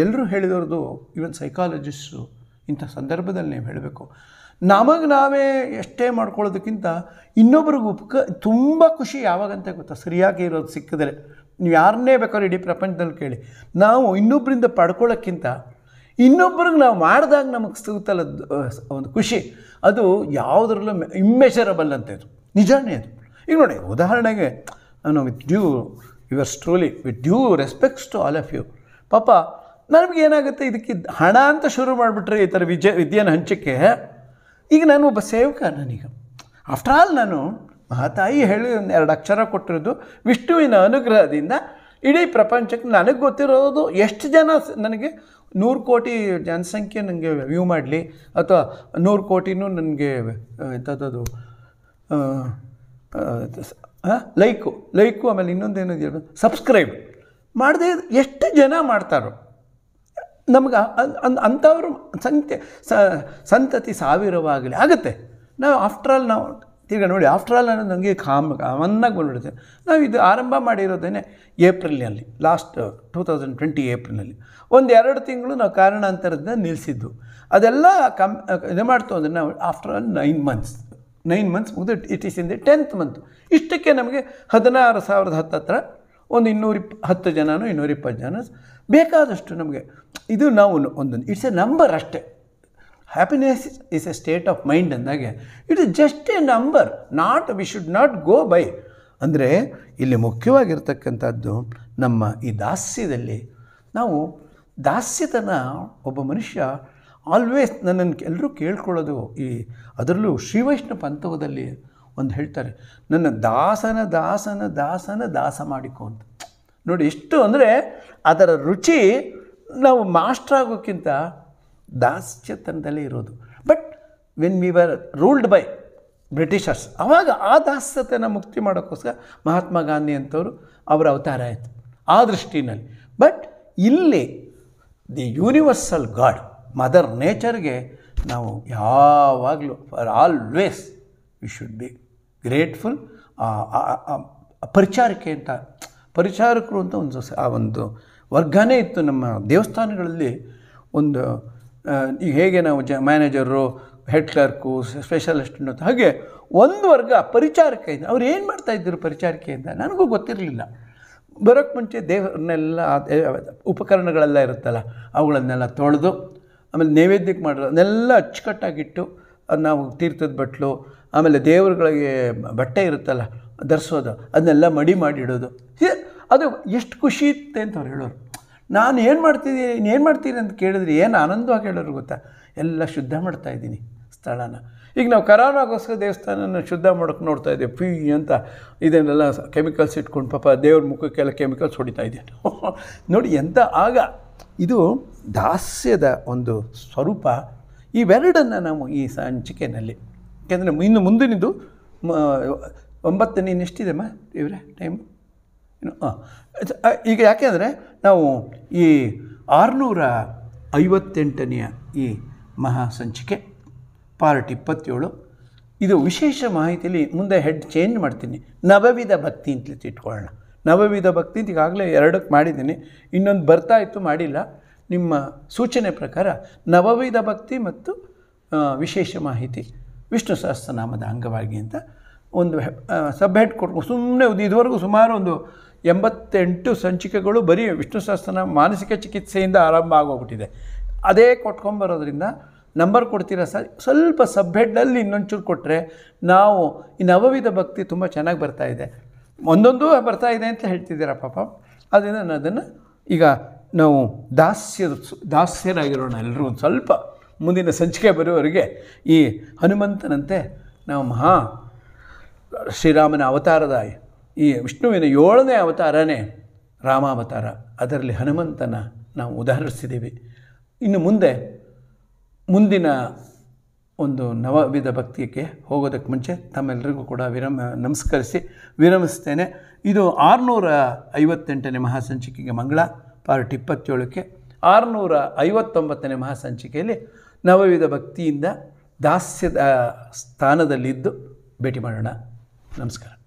ಎಲ್ಲರೂ ಹೇಳಿದವ್ರದ್ದು ಈವನ್ ಸೈಕಾಲಜಿಸ್ಟು ಇಂಥ ಸಂದರ್ಭದಲ್ಲಿ ನೀವು ಹೇಳಬೇಕು ನಮಗೆ ನಾವೇ ಎಷ್ಟೇ ಮಾಡ್ಕೊಳ್ಳೋದಕ್ಕಿಂತ ಇನ್ನೊಬ್ರಿಗೆ ಉಪಕ ತುಂಬ ಖುಷಿ ಯಾವಾಗಂತ ಗೊತ್ತಾ ಸರಿಯಾಗಿ ಇರೋದು ಸಿಕ್ಕಿದ್ರೆ ನೀವು ಯಾರನ್ನೇ ಬೇಕಾದ್ರೆ ಇಡೀ ಪ್ರಪಂಚದಲ್ಲಿ ಕೇಳಿ ನಾವು ಇನ್ನೊಬ್ಬರಿಂದ ಪಡ್ಕೊಳ್ಳೋಕ್ಕಿಂತ ಇನ್ನೊಬ್ಬರಿಗೆ ನಾವು ಮಾಡಿದಾಗ ನಮಗೆ ಸಿಗುತ್ತಲ್ಲ ಒಂದು ಖುಷಿ ಅದು ಯಾವುದರಲ್ಲೂ ಇಮ್ಮೆಷರಬಲ್ ಅಂತ ಇದು ನಿಜಾನೇ ಅದು ಈಗ ನೋಡಿ ಉದಾಹರಣೆಗೆ ನಾನು ವಿತ್ ಡ್ಯೂ ಯುವರ್ ಸ್ಟ್ರೋಲಿ with due respects to all of you ಪಾಪ ನನಗೇನಾಗುತ್ತೆ ಇದಕ್ಕೆ ಹಣ ಅಂತ ಶುರು ಮಾಡಿಬಿಟ್ರೆ ಈ ಥರ ವಿಜಯ ವಿದ್ಯೆಯನ್ನು ಹಂಚಿಕೆ ಈಗ ನಾನು ಒಬ್ಬ ಸೇವಕ ನನೀಗ ಆಫ್ಟರ್ ಆಲ್ ನಾನು ಮಹಾತಾಯಿ ಹೇಳಿ ಒಂದು ಎರಡು ಅಕ್ಷರ ಕೊಟ್ಟಿರೋದು ವಿಷ್ಣುವಿನ ಅನುಗ್ರಹದಿಂದ ಇಡೀ ಪ್ರಪಂಚಕ್ಕೆ ನನಗೆ ಗೊತ್ತಿರೋದು ಎಷ್ಟು ಜನ ನನಗೆ ನೂರು ಕೋಟಿ ಜನಸಂಖ್ಯೆ ನನಗೆ ವ್ಯೂ ಮಾಡಲಿ ಅಥವಾ ನೂರು ಕೋಟಿನೂ ನನಗೆ ಎಂಥದ್ದು ಲೈಕು ಲೈಕು ಆಮೇಲೆ ಇನ್ನೊಂದೇನಿದೆ ಸಬ್ಸ್ಕ್ರೈಬ್ ಮಾಡದೆ ಎಷ್ಟು ಜನ ಮಾಡ್ತಾರೋ ನಮ್ಗೆ ಅಂಥವ್ರು ಸಂತೆ ಸಂತತಿ ಸಾವಿರವಾಗಲಿ ಆಗುತ್ತೆ ನಾವು ಆಫ್ಟರ್ ಆಲ್ ನಾವು ತಿರ್ಗ ನೋಡಿ ಆಫ್ಟರ್ ಆಲ್ ನಾನು ನನಗೆ ಕಾಮ್ ಕಾಮನ್ನಾಗಿ ಬಂದ್ಬಿಡ್ತೇನೆ ನಾವು ಇದು ಆರಂಭ ಮಾಡಿರೋದೇನೆ ಏಪ್ರಿಲ್ನಲ್ಲಿ last two uh, thousand twenty ಏಪ್ರಿಲ್ನಲ್ಲಿ ಒಂದು ಎರಡು ತಿಂಗಳು ನಾವು ಕಾರಣಾಂತರದಿಂದ ನಿಲ್ಲಿಸಿದ್ದು ಅದೆಲ್ಲ ಕಮ್ ಇದು ಮಾಡ್ತು ಅಂದರೆ ನಾವು after all nine months nine months ಮುಗಿದು it is in the tenth month ಇಷ್ಟಕ್ಕೆ ನಮಗೆ ಹದಿನಾರು ಸಾವಿರದ ಹತ್ತತ್ರ ಒಂದು ಇನ್ನೂರಿಪ್ಪ ಹತ್ತು ಜನನೋ ಇನ್ನೂರಿಪ್ಪತ್ತು ಜನ ಬೇಕಾದಷ್ಟು ನಮಗೆ ಇದು ನಾವು ಒಂದೊಂದು ಇಟ್ಸ್ ಎ ನಂಬರ್ ಅಷ್ಟೇ happiness is a state of mind ಅಂದಾಗೆ it is just a number not we should not go by ಅಂದರೆ ಇಲ್ಲಿ ಮುಖ್ಯವಾಗಿರ್ತಕ್ಕಂಥದ್ದು ನಮ್ಮ ಈ ದಾಸ್ಯದಲ್ಲಿ ನಾವು ದಾಸ್ಯತನ ಒಬ್ಬ ಮನುಷ್ಯ ಆಲ್ವೇಸ್ ನನ್ನನ್ನು ಎಲ್ಲರೂ ಕೇಳ್ಕೊಳ್ಳೋದು ಈ ಅದರಲ್ಲೂ ಶ್ರೀ ಪಂಥವದಲ್ಲಿ ಒಂದು ಹೇಳ್ತಾರೆ ನನ್ನ ದಾಸನ ದಾಸನ ದಾಸನ ದಾಸ ಮಾಡಿಕೊ ಅಂತ ನೋಡಿ ಎಷ್ಟು ಅಂದರೆ ಅದರ ರುಚಿ ನಾವು ಮಾಸ್ಟ್ರ್ ಆಗೋಕ್ಕಿಂತ ದಾಸ್ಯತನದಲ್ಲೇ ಇರೋದು but when we were ruled by Britishers ಆವಾಗ ಆ ದಾಸ್ಯತೆಯನ್ನು ಮುಕ್ತಿ ಮಾಡೋಕ್ಕೋಸ್ಕರ ಮಹಾತ್ಮ ಗಾಂಧಿ ಅಂಥವ್ರು ಅವರ ಅವತಾರ ಆಯಿತು ಆ ದೃಷ್ಟಿನಲ್ಲಿ ಬಟ್ ಇಲ್ಲಿ ದಿ ಯೂನಿವರ್ಸಲ್ ಗಾಡ್ ಮದರ್ ನೇಚರ್ಗೆ ನಾವು ಯಾವಾಗಲೂ for always we should be grateful ಪರಿಚಾರಕ್ಕೆ ಅಂತ ಪರಿಚಾರಕರು ಅಂತ ಒಂದು ಆ ಒಂದು ವರ್ಗನೇ ಇತ್ತು ನಮ್ಮ ದೇವಸ್ಥಾನಗಳಲ್ಲಿ ಒಂದು ಈಗ ಹೇಗೆ ನಾವು ಜ ಮ್ಯಾನೇಜರು ಹೆಡ್ ಕ್ಲರ್ಕು ಸ್ಪೆಷಲಿಸ್ಟ್ ಅನ್ನೋದು ಹಾಗೆ ಒಂದು ವರ್ಗ ಪರಿಚಾರಕೆಯಿಂದ ಅವ್ರು ಏನು ಮಾಡ್ತಾಯಿದ್ದರು ಪರಿಚಾರಕೆಯಿಂದ ನನಗೂ ಗೊತ್ತಿರಲಿಲ್ಲ ಬರೋಕ್ಕೆ ಮುಂಚೆ ದೇವರನ್ನೆಲ್ಲ ಉಪಕರಣಗಳೆಲ್ಲ ಇರುತ್ತಲ್ಲ ಅವುಗಳನ್ನೆಲ್ಲ ತೊಳೆದು ಆಮೇಲೆ ನೈವೇದ್ಯಕ್ಕೆ ಅದನ್ನೆಲ್ಲ ಅಚ್ಚುಕಟ್ಟಾಗಿಟ್ಟು ನಾವು ತೀರ್ಥದ ಬಟ್ಲು ಆಮೇಲೆ ದೇವರುಗಳಿಗೆ ಬಟ್ಟೆ ಇರುತ್ತಲ್ಲ ಧರಿಸೋದು ಅದನ್ನೆಲ್ಲ ಮಡಿ ಮಾಡಿಡೋದು ಅದು ಎಷ್ಟು ಖುಷಿ ಇತ್ತೆ ಅಂತ ಅವ್ರು ಹೇಳೋರು ನಾನು ಏನು ಮಾಡ್ತಿದ್ದೀನಿ ಏನು ಮಾಡ್ತೀರಿ ಅಂತ ಕೇಳಿದ್ರೆ ಏನು ಆನಂದವಾಗಿ ಹೇಳೋರು ಗೊತ್ತಾ ಎಲ್ಲ ಶುದ್ಧ ಮಾಡ್ತಾ ಇದ್ದೀನಿ ಸ್ಥಳನ ಈಗ ನಾವು ಕರಾರಾಗೋಸ್ಕರ ದೇವಸ್ಥಾನನ ಶುದ್ಧ ಮಾಡೋಕ್ಕೆ ನೋಡ್ತಾ ಇದ್ದೆ ಫೀ ಅಂತ ಇದನ್ನೆಲ್ಲ ಕೆಮಿಕಲ್ಸ್ ಇಟ್ಕೊಂಡು ಪಾಪ ದೇವ್ರ ಮುಖಕ್ಕೆಲ್ಲ ಕೆಮಿಕಲ್ಸ್ ಹೊಡಿತಾ ಇದ್ದೆ ನೋಡಿ ಎಂಥ ಆಗ ಇದು ದಾಸ್ಯದ ಒಂದು ಸ್ವರೂಪ ಇವೆರಡನ್ನು ನಾವು ಈ ಸಂಚಿಕೆಯಲ್ಲಿ ಯಾಕೆಂದರೆ ಇನ್ನು ಮುಂದಿನದು ಒಂಬತ್ತನೇ ಎಷ್ಟಿದೆ ಮಾ ಇವರೇ ಟೈಮು ಈಗ ಯಾಕೆಂದರೆ ನಾವು ಈ ಆರುನೂರ ಐವತ್ತೆಂಟನೆಯ ಈ ಮಹಾ ಸಂಚಿಕೆ ಪಾರ್ಟ್ ಇಪ್ಪತ್ತೇಳು ಇದು ವಿಶೇಷ ಮಾಹಿತಿಯಲ್ಲಿ ಮುಂದೆ ಹೆಡ್ ಚೇಂಜ್ ಮಾಡ್ತೀನಿ ನವವಿಧ ಭಕ್ತಿ ಅಂತ ಇಟ್ಕೊಳ್ಳೋಣ ನವವಿಧ ಭಕ್ತಿ ಅಂತ ಈಗಾಗಲೇ ಎರಡಕ್ಕೆ ಮಾಡಿದ್ದೀನಿ ಇನ್ನೊಂದು ಬರ್ತಾ ಇತ್ತು ಮಾಡಿಲ್ಲ ನಿಮ್ಮ ಸೂಚನೆ ಪ್ರಕಾರ ನವವಿಧ ಭಕ್ತಿ ಮತ್ತು ವಿಶೇಷ ಮಾಹಿತಿ ವಿಷ್ಣು ಸಹಸ್ರನಾಮದ ಅಂಗವಾಗಿ ಅಂತ ಒಂದು ಸಬ್ ಹೆಡ್ ಕೊಟ್ಟು ಸುಮ್ಮನೆ ಇದುವರೆಗೂ ಸುಮಾರು ಒಂದು ಎಂಬತ್ತೆಂಟು ಸಂಚಿಕೆಗಳು ಬರೀ ವಿಷ್ಣು ಸಹಸ್ರನ ಮಾನಸಿಕ ಚಿಕಿತ್ಸೆಯಿಂದ ಆರಂಭ ಆಗೋಗ್ಬಿಟ್ಟಿದೆ ಅದೇ ಕೊಟ್ಕೊಂಬರೋದ್ರಿಂದ ನಂಬರ್ ಕೊಡ್ತೀರಾ ಸರ್ ಸ್ವಲ್ಪ ಸಬ್ಹೆಡ್ನಲ್ಲಿ ಇನ್ನೊಂಚೂರು ಕೊಟ್ಟರೆ ನಾವು ಈ ನವವಿಧ ಭಕ್ತಿ ತುಂಬ ಚೆನ್ನಾಗಿ ಬರ್ತಾಯಿದೆ ಒಂದೊಂದು ಬರ್ತಾ ಇದೆ ಅಂತ ಹೇಳ್ತಿದ್ದೀರಾ ಪಾಪ ಅದರಿಂದ ನಾನು ಅದನ್ನು ಈಗ ನಾವು ದಾಸ್ಯ ದಾಸ್ಯರಾಗಿರೋಣ ಎಲ್ಲರೂ ಒಂದು ಸ್ವಲ್ಪ ಮುಂದಿನ ಸಂಚಿಕೆ ಬರೋವರಿಗೆ ಈ ಹನುಮಂತನಂತೆ ನಾವು ಮಹಾ ಶ್ರೀರಾಮನ ಅವತಾರದ ಈ ವಿಷ್ಣುವಿನ ಏಳನೇ ಅವತಾರನೇ ರಾಮಾವತಾರ ಅದರಲ್ಲಿ ಹನುಮಂತನ ನಾವು ಉದಾಹರಿಸಿದ್ದೀವಿ ಇನ್ನು ಮುಂದೆ ಮುಂದಿನ ಒಂದು ನವವಿಧ ಭಕ್ತಿಯಕ್ಕೆ ಹೋಗೋದಕ್ಕೆ ಮುಂಚೆ ತಮ್ಮೆಲ್ಲರಿಗೂ ಕೂಡ ವಿರಮ ನಮಸ್ಕರಿಸಿ ವಿರಮಿಸ್ತೇನೆ ಇದು ಆರುನೂರ ಐವತ್ತೆಂಟನೇ ಮಹಾಸಂಚಿಕೆಗೆ ಮಂಗಳ ಪಾರ್ಟ್ ಇಪ್ಪತ್ತೇಳಕ್ಕೆ ಆರುನೂರ ಐವತ್ತೊಂಬತ್ತನೇ ಮಹಾಸಂಚಿಕೆಯಲ್ಲಿ ನವವಿಧ ಭಕ್ತಿಯಿಂದ ದಾಸ್ಯದ ಸ್ಥಾನದಲ್ಲಿದ್ದು ಭೇಟಿ ಮಾಡೋಣ ನಮಸ್ಕಾರ